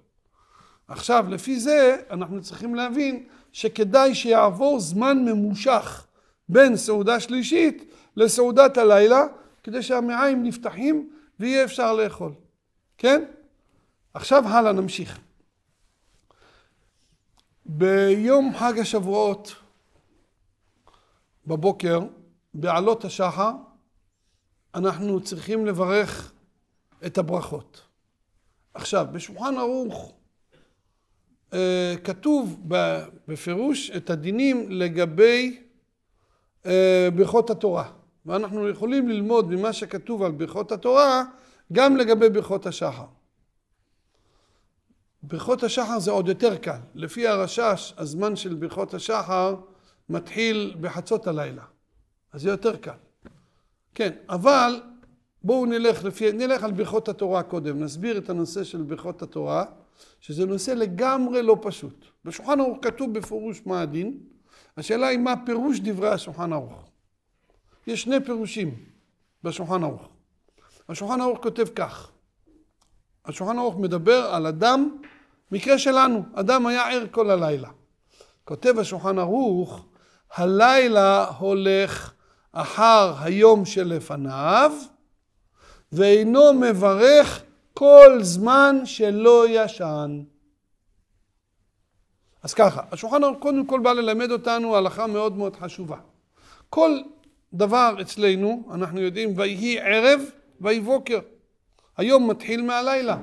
עכשיו, לפי זה אנחנו צריכים להבין שכדאי שיעבור זמן ממושך בין סעודה שלישית לסעודת הלילה, כדי שהמעיים נפתחים ויהיה אפשר לאכול, כן? עכשיו הלאה נמשיך. ביום חג השבועות בבוקר, בעלות השחר, אנחנו צריכים לברך את הברכות. עכשיו, בשולחן ערוך אה, כתוב בפירוש את הדינים לגבי אה, ברכות התורה. ואנחנו יכולים ללמוד ממה שכתוב על ברכות התורה גם לגבי ברכות השחר. ברכות השחר זה עוד יותר קל. לפי הרשש, הזמן של ברכות השחר מתחיל בחצות הלילה. אז זה יותר קל. כן, אבל בואו נלך, לפי, נלך על ברכות התורה קודם. נסביר את הנושא של ברכות התורה, שזה נושא לגמרי לא פשוט. בשולחן ערוך כתוב בפירוש מה הדין. השאלה היא מה פירוש דברי השולחן ערוך. יש שני פירושים בשולחן ערוך. השולחן ערוך כותב כך, השולחן ערוך מדבר על אדם, מקרה שלנו, אדם היה ער כל הלילה. כותב השולחן ערוך, הלילה הולך אחר היום שלפניו, ואינו מברך כל זמן שלא ישן. אז ככה, השולחן ערוך קודם כל בא ללמד אותנו הלכה מאוד מאוד חשובה. כל דבר אצלנו, אנחנו יודעים, ויהי ערב ויהי בוקר. היום מתחיל מהלילה.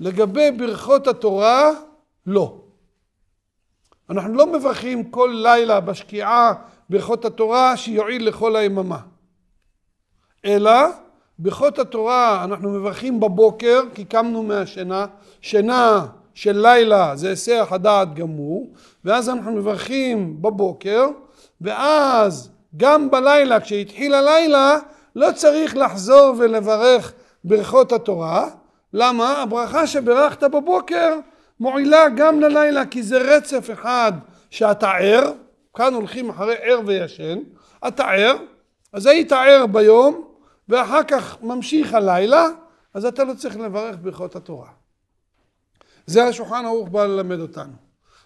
לגבי ברכות התורה, לא. אנחנו לא מברכים כל לילה בשקיעה ברכות התורה שיועיל לכל היממה. אלא ברכות התורה אנחנו מברכים בבוקר כי קמנו מהשינה, שינה של לילה זה היסח הדעת גמור, ואז אנחנו מברכים בבוקר, ואז גם בלילה, כשהתחיל הלילה, לא צריך לחזור ולברך ברכות התורה. למה? הברכה שברכת בבוקר מועילה גם ללילה, כי זה רצף אחד שאתה ער, כאן הולכים אחרי ער וישן, אתה ער, אז היית ער ביום, ואחר כך ממשיך הלילה, אז אתה לא צריך לברך ברכות התורה. זה השולחן ערוך בא ללמד אותנו.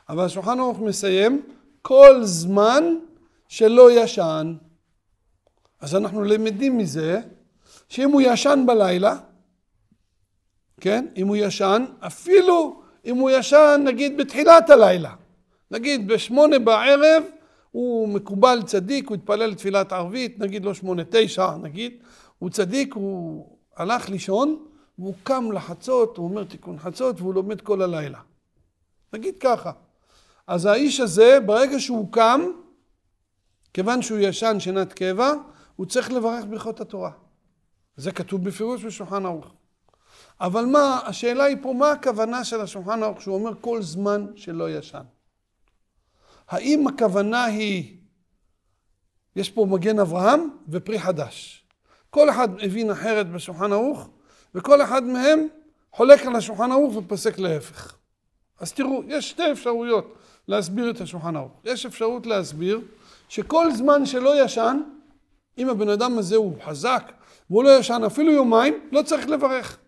אבל השולחן ערוך מסיים, כל זמן שלא ישן, אז אנחנו למדים מזה שאם הוא ישן בלילה, כן? אם הוא ישן, אפילו אם הוא ישן נגיד בתחילת הלילה, נגיד בשמונה בערב הוא מקובל צדיק, הוא התפלל לתפילת ערבית, נגיד לא שמונה, תשע נגיד, הוא צדיק, הוא הלך לישון והוא קם לחצות, הוא אומר תיקון חצות והוא לומד כל הלילה. נגיד ככה. אז האיש הזה, ברגע שהוא קם, כיוון שהוא ישן שנת קבע, הוא צריך לברך ברכות התורה. זה כתוב בפירוש בשולחן ערוך. אבל מה, השאלה היא פה, מה הכוונה של השולחן ערוך שהוא אומר כל זמן שלא ישן? האם הכוונה היא, יש פה מגן אברהם ופרי חדש. כל אחד הבין אחרת בשולחן ערוך, וכל אחד מהם חולק על השולחן ערוך ופוסק להפך. אז תראו, יש שתי אפשרויות להסביר את השולחן ערוך. יש אפשרות להסביר שכל זמן שלא ישן, אם הבן אדם הזה הוא חזק והוא לא ישן אפילו יומיים, לא צריך לברך.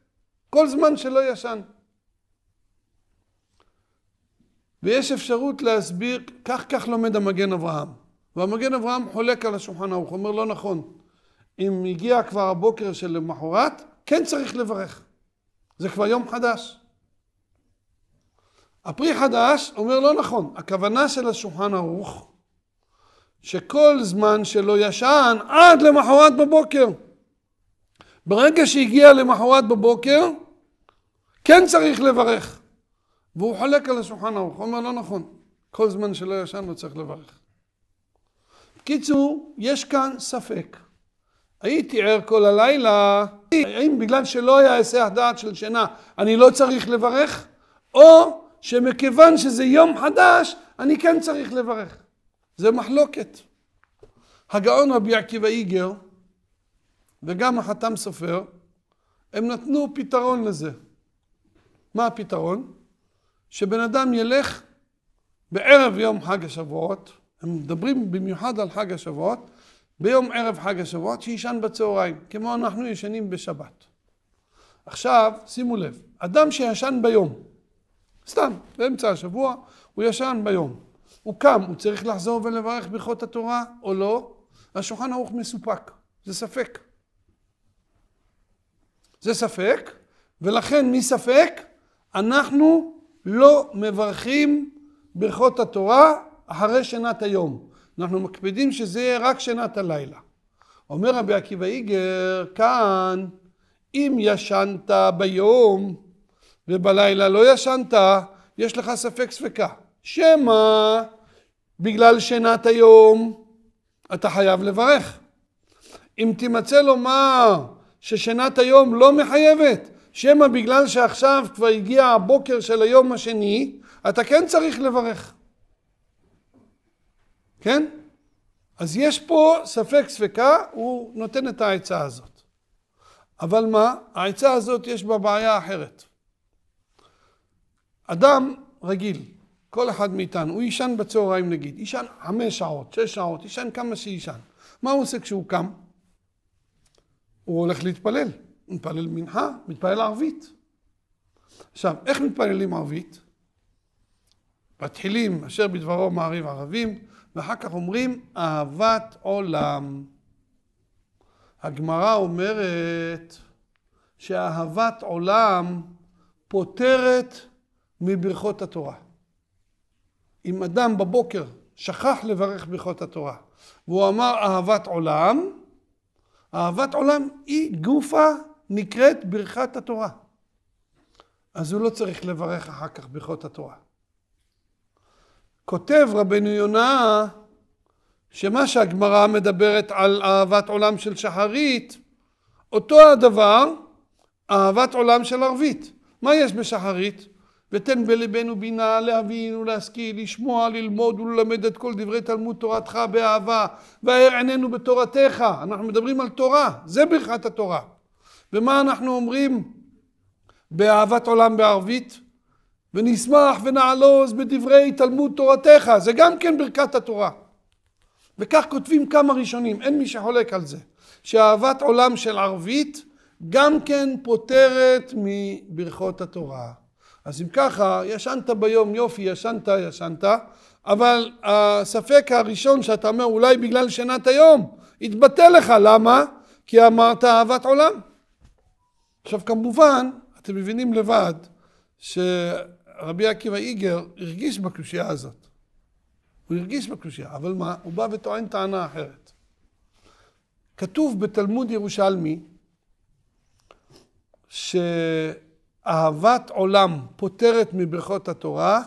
כל זמן שלא ישן. ויש אפשרות להסביר, כך כך לומד המגן אברהם. והמגן אברהם חולק על השולחן ערוך, אומר לא נכון. אם הגיע כבר הבוקר של למחרת, כן צריך לברך. זה כבר יום חדש. הפרי חדש אומר לא נכון, הכוונה של השולחן ערוך שכל זמן שלא ישן עד למחרת בבוקר. ברגע שהגיע למחרת בבוקר, כן צריך לברך. והוא חולק על השולחן ערוך, הוא אומר לא נכון, כל זמן שלא ישן לא צריך לברך. בקיצור, יש כאן ספק. הייתי ער כל הלילה, האם בגלל שלא היה היסח דעת של שינה אני לא צריך לברך, או שמכיוון שזה יום חדש אני כן צריך לברך. זה מחלוקת. הגאון רבי עקיבא איגר וגם החתם סופר, הם נתנו פתרון לזה. מה הפתרון? שבן אדם ילך בערב יום חג השבועות, הם מדברים במיוחד על חג השבועות, ביום ערב חג השבועות שישן בצהריים, כמו אנחנו ישנים בשבת. עכשיו, שימו לב, אדם שישן ביום, סתם, באמצע השבוע, הוא ישן ביום. הוא קם, הוא צריך לחזור ולברך ברכות התורה או לא? השולחן ערוך מסופק, זה ספק. זה ספק, ולכן מי ספק? אנחנו לא מברכים ברכות התורה אחרי שנת היום. אנחנו מקפידים שזה יהיה רק שנת הלילה. אומר רבי עקיבא איגר, כאן, אם ישנת ביום ובלילה לא ישנת, יש לך ספק ספקה. שמא בגלל שנת היום, אתה חייב לברך. אם תימצא לומר ששנת היום לא מחייבת, שמא בגלל שעכשיו כבר הגיע הבוקר של היום השני, אתה כן צריך לברך. כן? אז יש פה ספק ספקה, הוא נותן את העצה הזאת. אבל מה? העצה הזאת יש בה בעיה אחרת. אדם רגיל, כל אחד מאיתנו, הוא יישן בצהריים נגיד, יישן חמש שעות, שש שעות, יישן כמה שיישן. מה הוא עושה כשהוא קם? הוא הולך להתפלל. הוא מתפלל מנחה, מתפלל ערבית. עכשיו, איך מתפללים ערבית? מתחילים אשר בדברו מעריב ערבים, ואחר כך אומרים אהבת עולם. הגמרא אומרת שאהבת עולם פותרת מברכות התורה. אם אדם בבוקר שכח לברך ברכות התורה, והוא אמר אהבת עולם, אהבת עולם היא גופה נקראת ברכת התורה. אז הוא לא צריך לברך אחר כך ברכות התורה. כותב רבנו יונה שמה שהגמרא מדברת על אהבת עולם של שחרית, אותו הדבר אהבת עולם של ערבית. מה יש בשחרית? ותן בלבנו בינה להבין ולהשכיל, לשמוע, ללמוד וללמד את כל דברי תלמוד תורתך באהבה, והאר עינינו בתורתך. אנחנו מדברים על תורה, זה ברכת התורה. ומה אנחנו אומרים באהבת עולם בערבית? ונשמח ונעלוז בדברי תלמוד תורתך, זה גם כן ברכת התורה. וכך כותבים כמה ראשונים, אין מי שחולק על זה, שאהבת עולם של ערבית גם כן פותרת מברכות התורה. אז אם ככה, ישנת ביום, יופי, ישנת, ישנת, אבל הספק הראשון שאתה אומר, אולי בגלל שנת היום, התבטא לך, למה? כי אמרת אהבת עולם. עכשיו כמובן, אתם מבינים לבד, שרבי עקיבא איגר הרגיש בקושייה הזאת. הוא הרגיש בקושייה, אבל מה? הוא בא וטוען טענה אחרת. כתוב בתלמוד ירושלמי, ש... אהבת עולם פותרת מברכות התורה,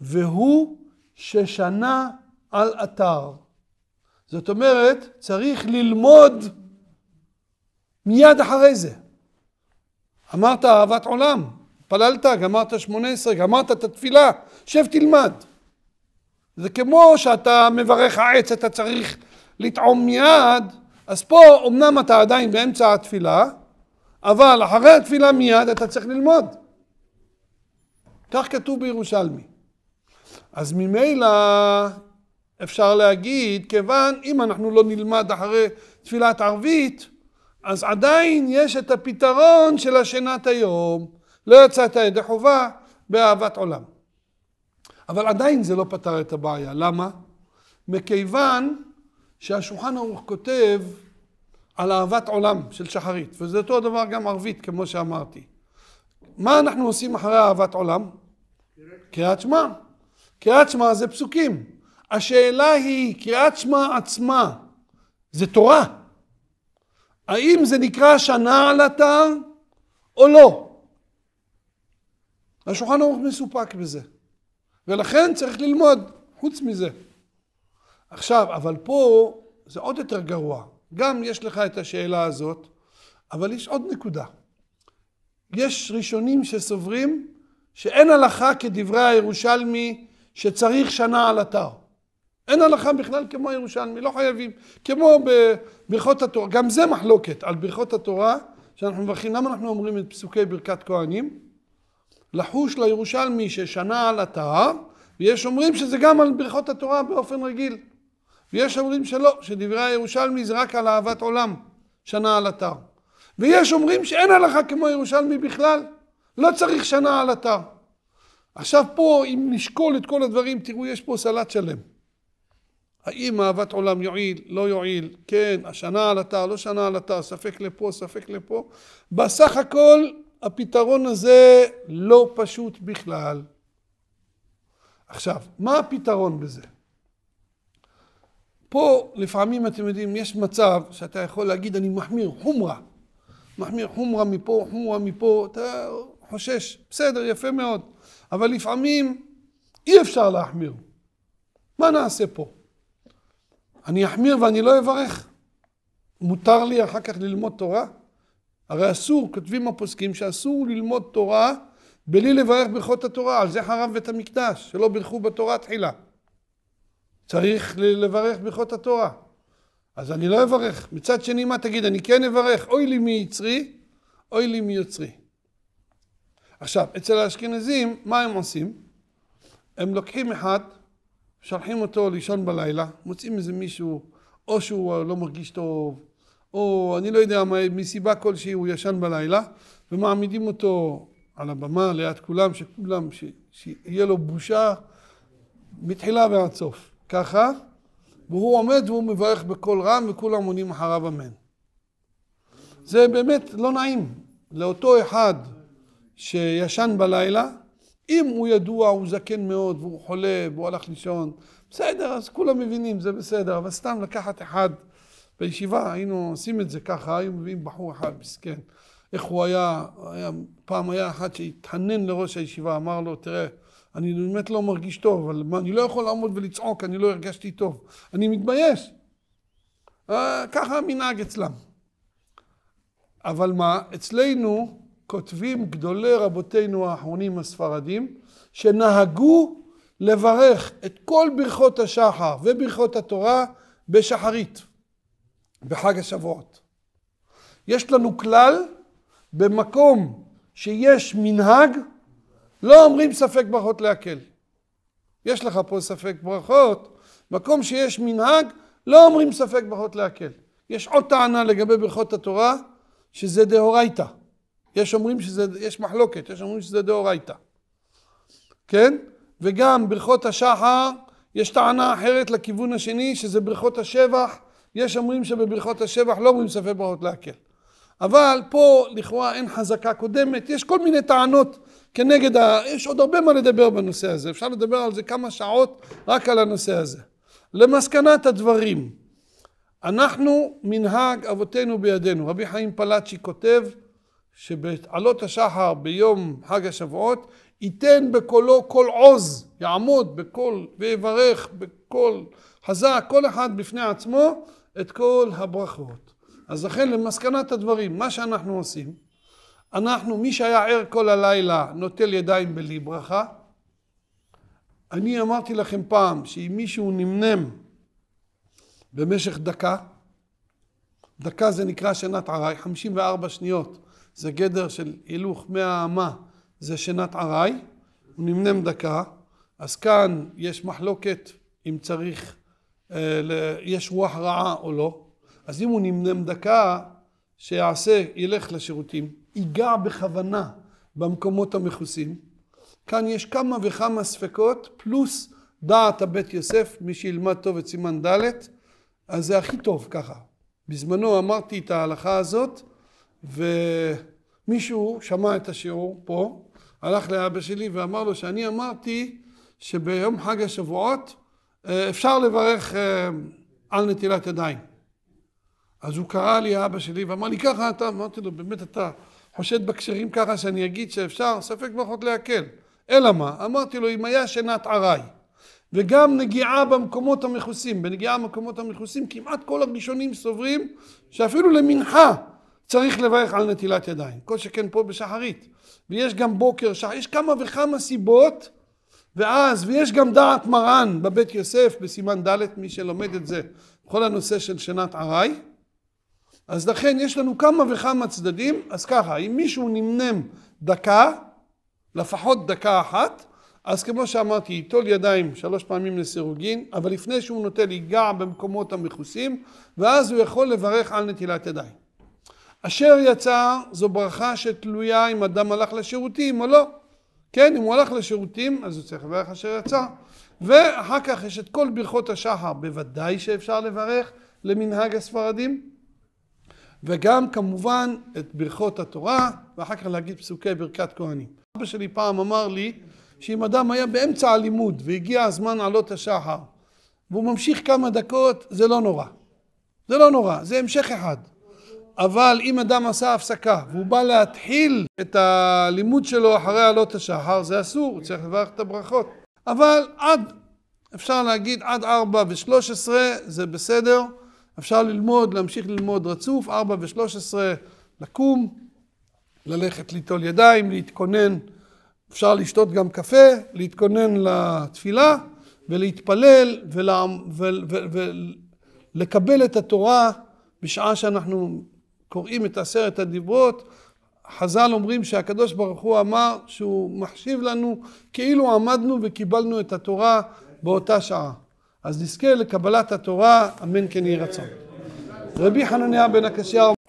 והוא ששנה על אתר. זאת אומרת, צריך ללמוד מיד אחרי זה. אמרת אהבת עולם, פללת, גמרת שמונה עשרה, גמרת את התפילה, שב תלמד. זה כמו שאתה מברך העץ, אתה צריך לטעום מיד, אז פה אמנם אתה עדיין באמצע התפילה, אבל אחרי התפילה מיד אתה צריך ללמוד. כך כתוב בירושלמי. אז ממילא אפשר להגיד, כיוון אם אנחנו לא נלמד אחרי תפילת ערבית, אז עדיין יש את הפתרון של השנת היום, לא יצאת ידי חובה באהבת עולם. אבל עדיין זה לא פתר את הבעיה, למה? מכיוון שהשולחן ערוך כותב על אהבת עולם של שחרית, וזה אותו דבר גם ערבית, כמו שאמרתי. מה אנחנו עושים אחרי אהבת עולם? קריאת שמע. קריאת שמע זה פסוקים. השאלה היא, קריאת שמע עצמה, זה תורה. האם זה נקרא שנה על אתר או לא? השולחן ערוך מסופק בזה. ולכן צריך ללמוד חוץ מזה. עכשיו, אבל פה זה עוד יותר גרוע. גם יש לך את השאלה הזאת, אבל יש עוד נקודה. יש ראשונים שסוברים שאין הלכה כדברי הירושלמי שצריך שנה על אתר. אין הלכה בכלל כמו הירושלמי, לא חייבים. כמו בברכות התורה, גם זה מחלוקת על ברכות התורה, שאנחנו מברכים, למה אנחנו אומרים את פסוקי ברכת כהנים? לחוש לירושלמי ששנה על אתר, ויש אומרים שזה גם על ברכות התורה באופן רגיל. ויש אומרים שלא, שדברי הירושלמי זה רק על אהבת עולם, שנה על אתר. ויש אומרים שאין הלכה כמו ירושלמי בכלל, לא צריך שנה על אתר. עכשיו פה, אם נשקול את כל הדברים, תראו, יש פה סלט שלם. האם אהבת עולם יועיל, לא יועיל, כן, השנה על אתר, לא שנה על אתר, ספק לפה, ספק לפה. בסך הכל, הפתרון הזה לא פשוט בכלל. עכשיו, מה הפתרון בזה? פה לפעמים אתם יודעים, יש מצב שאתה יכול להגיד אני מחמיר חומרה. מחמיר חומרה מפה, חומרה מפה, אתה חושש, בסדר, יפה מאוד. אבל לפעמים אי אפשר להחמיר. מה נעשה פה? אני אחמיר ואני לא אברך? מותר לי אחר כך ללמוד תורה? הרי אסור, כותבים הפוסקים שאסור ללמוד תורה בלי לברך ברכות התורה, על זה חרב בית המקדש, שלא בירכו בתורה תחילה. צריך לברך ברכות התורה. אז אני לא אברך. מצד שני, מה תגיד? אני כן אברך, אוי לי מיצרי, אוי לי מיוצרי. עכשיו, אצל האשכנזים, מה הם עושים? הם לוקחים אחד, שולחים אותו לישון בלילה, מוצאים איזה מישהו, או שהוא לא מרגיש טוב, או אני לא יודע, מסיבה כלשהי הוא ישן בלילה, ומעמידים אותו על הבמה ליד כולם, שכולם, ש, שיהיה לו בושה מתחילה ועד סוף. ככה, והוא עומד והוא מברך בקול רם וכולם עונים אחריו אמן. זה באמת לא נעים לאותו אחד שישן בלילה, אם הוא ידוע, הוא זקן מאוד והוא חולה והוא הלך לישון, בסדר, אז כולם מבינים, זה בסדר, אבל סתם לקחת אחד בישיבה, היינו עושים את זה ככה, היו מביאים בחור אחד מסכן, איך הוא היה, היה פעם היה אחד שהתחנן לראש הישיבה, אמר לו, תראה, אני באמת לא מרגיש טוב, אבל מה, אני לא יכול לעמוד ולצעוק, אני לא הרגשתי טוב. אני מתבייש. אה, ככה המנהג אצלם. אבל מה, אצלנו כותבים גדולי רבותינו האחרונים הספרדים, שנהגו לברך את כל ברכות השחר וברכות התורה בשחרית, בחג השבועות. יש לנו כלל, במקום שיש מנהג, לא אומרים ספק ברכות להקל. יש לך פה ספק ברכות, מקום שיש מנהג, לא אומרים ספק ברכות להקל. יש עוד טענה לגבי ברכות התורה, שזה דאורייתא. יש אומרים שזה, יש מחלוקת, יש אומרים שזה דאורייתא. כן? וגם ברכות השחר, יש טענה אחרת לכיוון השני, שזה ברכות השבח. יש אומרים שבברכות השבח לא אומרים ספק ברכות להקל. אבל פה לכאורה אין חזקה קודמת, יש כל מיני טענות כנגד ה... יש עוד הרבה מה לדבר בנושא הזה, אפשר לדבר על זה כמה שעות רק על הנושא הזה. למסקנת הדברים, אנחנו מנהג אבותינו בידינו. רבי חיים פלאצ'י כותב שבעלות השחר ביום חג השבועות ייתן בקולו כל עוז, יעמוד בקול ויברך בקול חזק, כל אחד בפני עצמו, את כל הברכות. אז לכן למסקנת הדברים, מה שאנחנו עושים, אנחנו, מי שהיה ער כל הלילה, נוטל ידיים בלי ברכה. אני אמרתי לכם פעם, שאם מישהו נמנם במשך דקה, דקה זה נקרא שנת עראי, 54 שניות, זה גדר של הילוך מהאמה, זה שנת עראי, הוא נמנם דקה, אז כאן יש מחלוקת אם צריך, אה, יש רוח רעה או לא. אז אם הוא נמנם דקה, שיעשה, ילך לשירותים, ייגע בכוונה במקומות המכוסים. כאן יש כמה וכמה ספקות, פלוס דעת הבית יוסף, מי שילמד טוב את סימן ד', אז זה הכי טוב ככה. בזמנו אמרתי את ההלכה הזאת, ומישהו שמע את השיעור פה, הלך לאבא שלי ואמר לו שאני אמרתי שביום חג השבועות אה, אפשר לברך אה, על נטילת ידיים. אז הוא קרא לי, אבא שלי, ואמר לי, ככה אתה, אמרתי לו, באמת אתה חושד בקשרים ככה שאני אגיד שאפשר? ספק ברכות להקל. אלא מה? אמרתי לו, אם היה שנת ערי, וגם נגיעה במקומות המכוסים, בנגיעה במקומות המכוסים, כמעט כל הראשונים סוברים שאפילו למנחה צריך לברך על נטילת ידיים. כל שכן פה בשחרית. ויש גם בוקר, שח... יש כמה וכמה סיבות, ואז, ויש גם דעת מרן בבית יוסף, בסימן ד', מי שלומד את זה, כל הנושא של שנת ערי. אז לכן יש לנו כמה וכמה צדדים, אז ככה, אם מישהו נמנם דקה, לפחות דקה אחת, אז כמו שאמרתי, ייטול ידיים שלוש פעמים לסירוגין, אבל לפני שהוא נוטל ייגע במקומות המכוסים, ואז הוא יכול לברך על נטילת ידיים. אשר יצא זו ברכה שתלויה אם אדם הלך לשירותים או לא. כן, אם הוא הלך לשירותים, אז הוא צריך לברך אשר יצא. ואחר כך יש את כל ברכות השחר, בוודאי שאפשר לברך למנהג הספרדים. וגם כמובן את ברכות התורה, ואחר כך להגיד פסוקי ברכת כהנים. אבא שלי פעם אמר לי, שאם אדם היה באמצע הלימוד והגיע הזמן עלות השחר, והוא ממשיך כמה דקות, זה לא נורא. זה לא נורא, זה המשך אחד. אבל אם אדם עשה הפסקה והוא בא להתחיל את הלימוד שלו אחרי עלות השחר, זה אסור, הוא צריך לברך את הברכות. אבל עד, אפשר להגיד עד ארבע ושלוש עשרה, זה בסדר. אפשר ללמוד, להמשיך ללמוד רצוף, 4 ו-13, לקום, ללכת ליטול ידיים, להתכונן, אפשר לשתות גם קפה, להתכונן לתפילה ולהתפלל ולקבל ול, ול, את התורה בשעה שאנחנו קוראים את עשרת הדיברות. חז"ל אומרים שהקדוש ברוך הוא אמר שהוא מחשיב לנו כאילו עמדנו וקיבלנו את התורה באותה שעה. אז נזכה לקבלת התורה, אמן כן יהי רצון. רבי חנניה בן הקשיא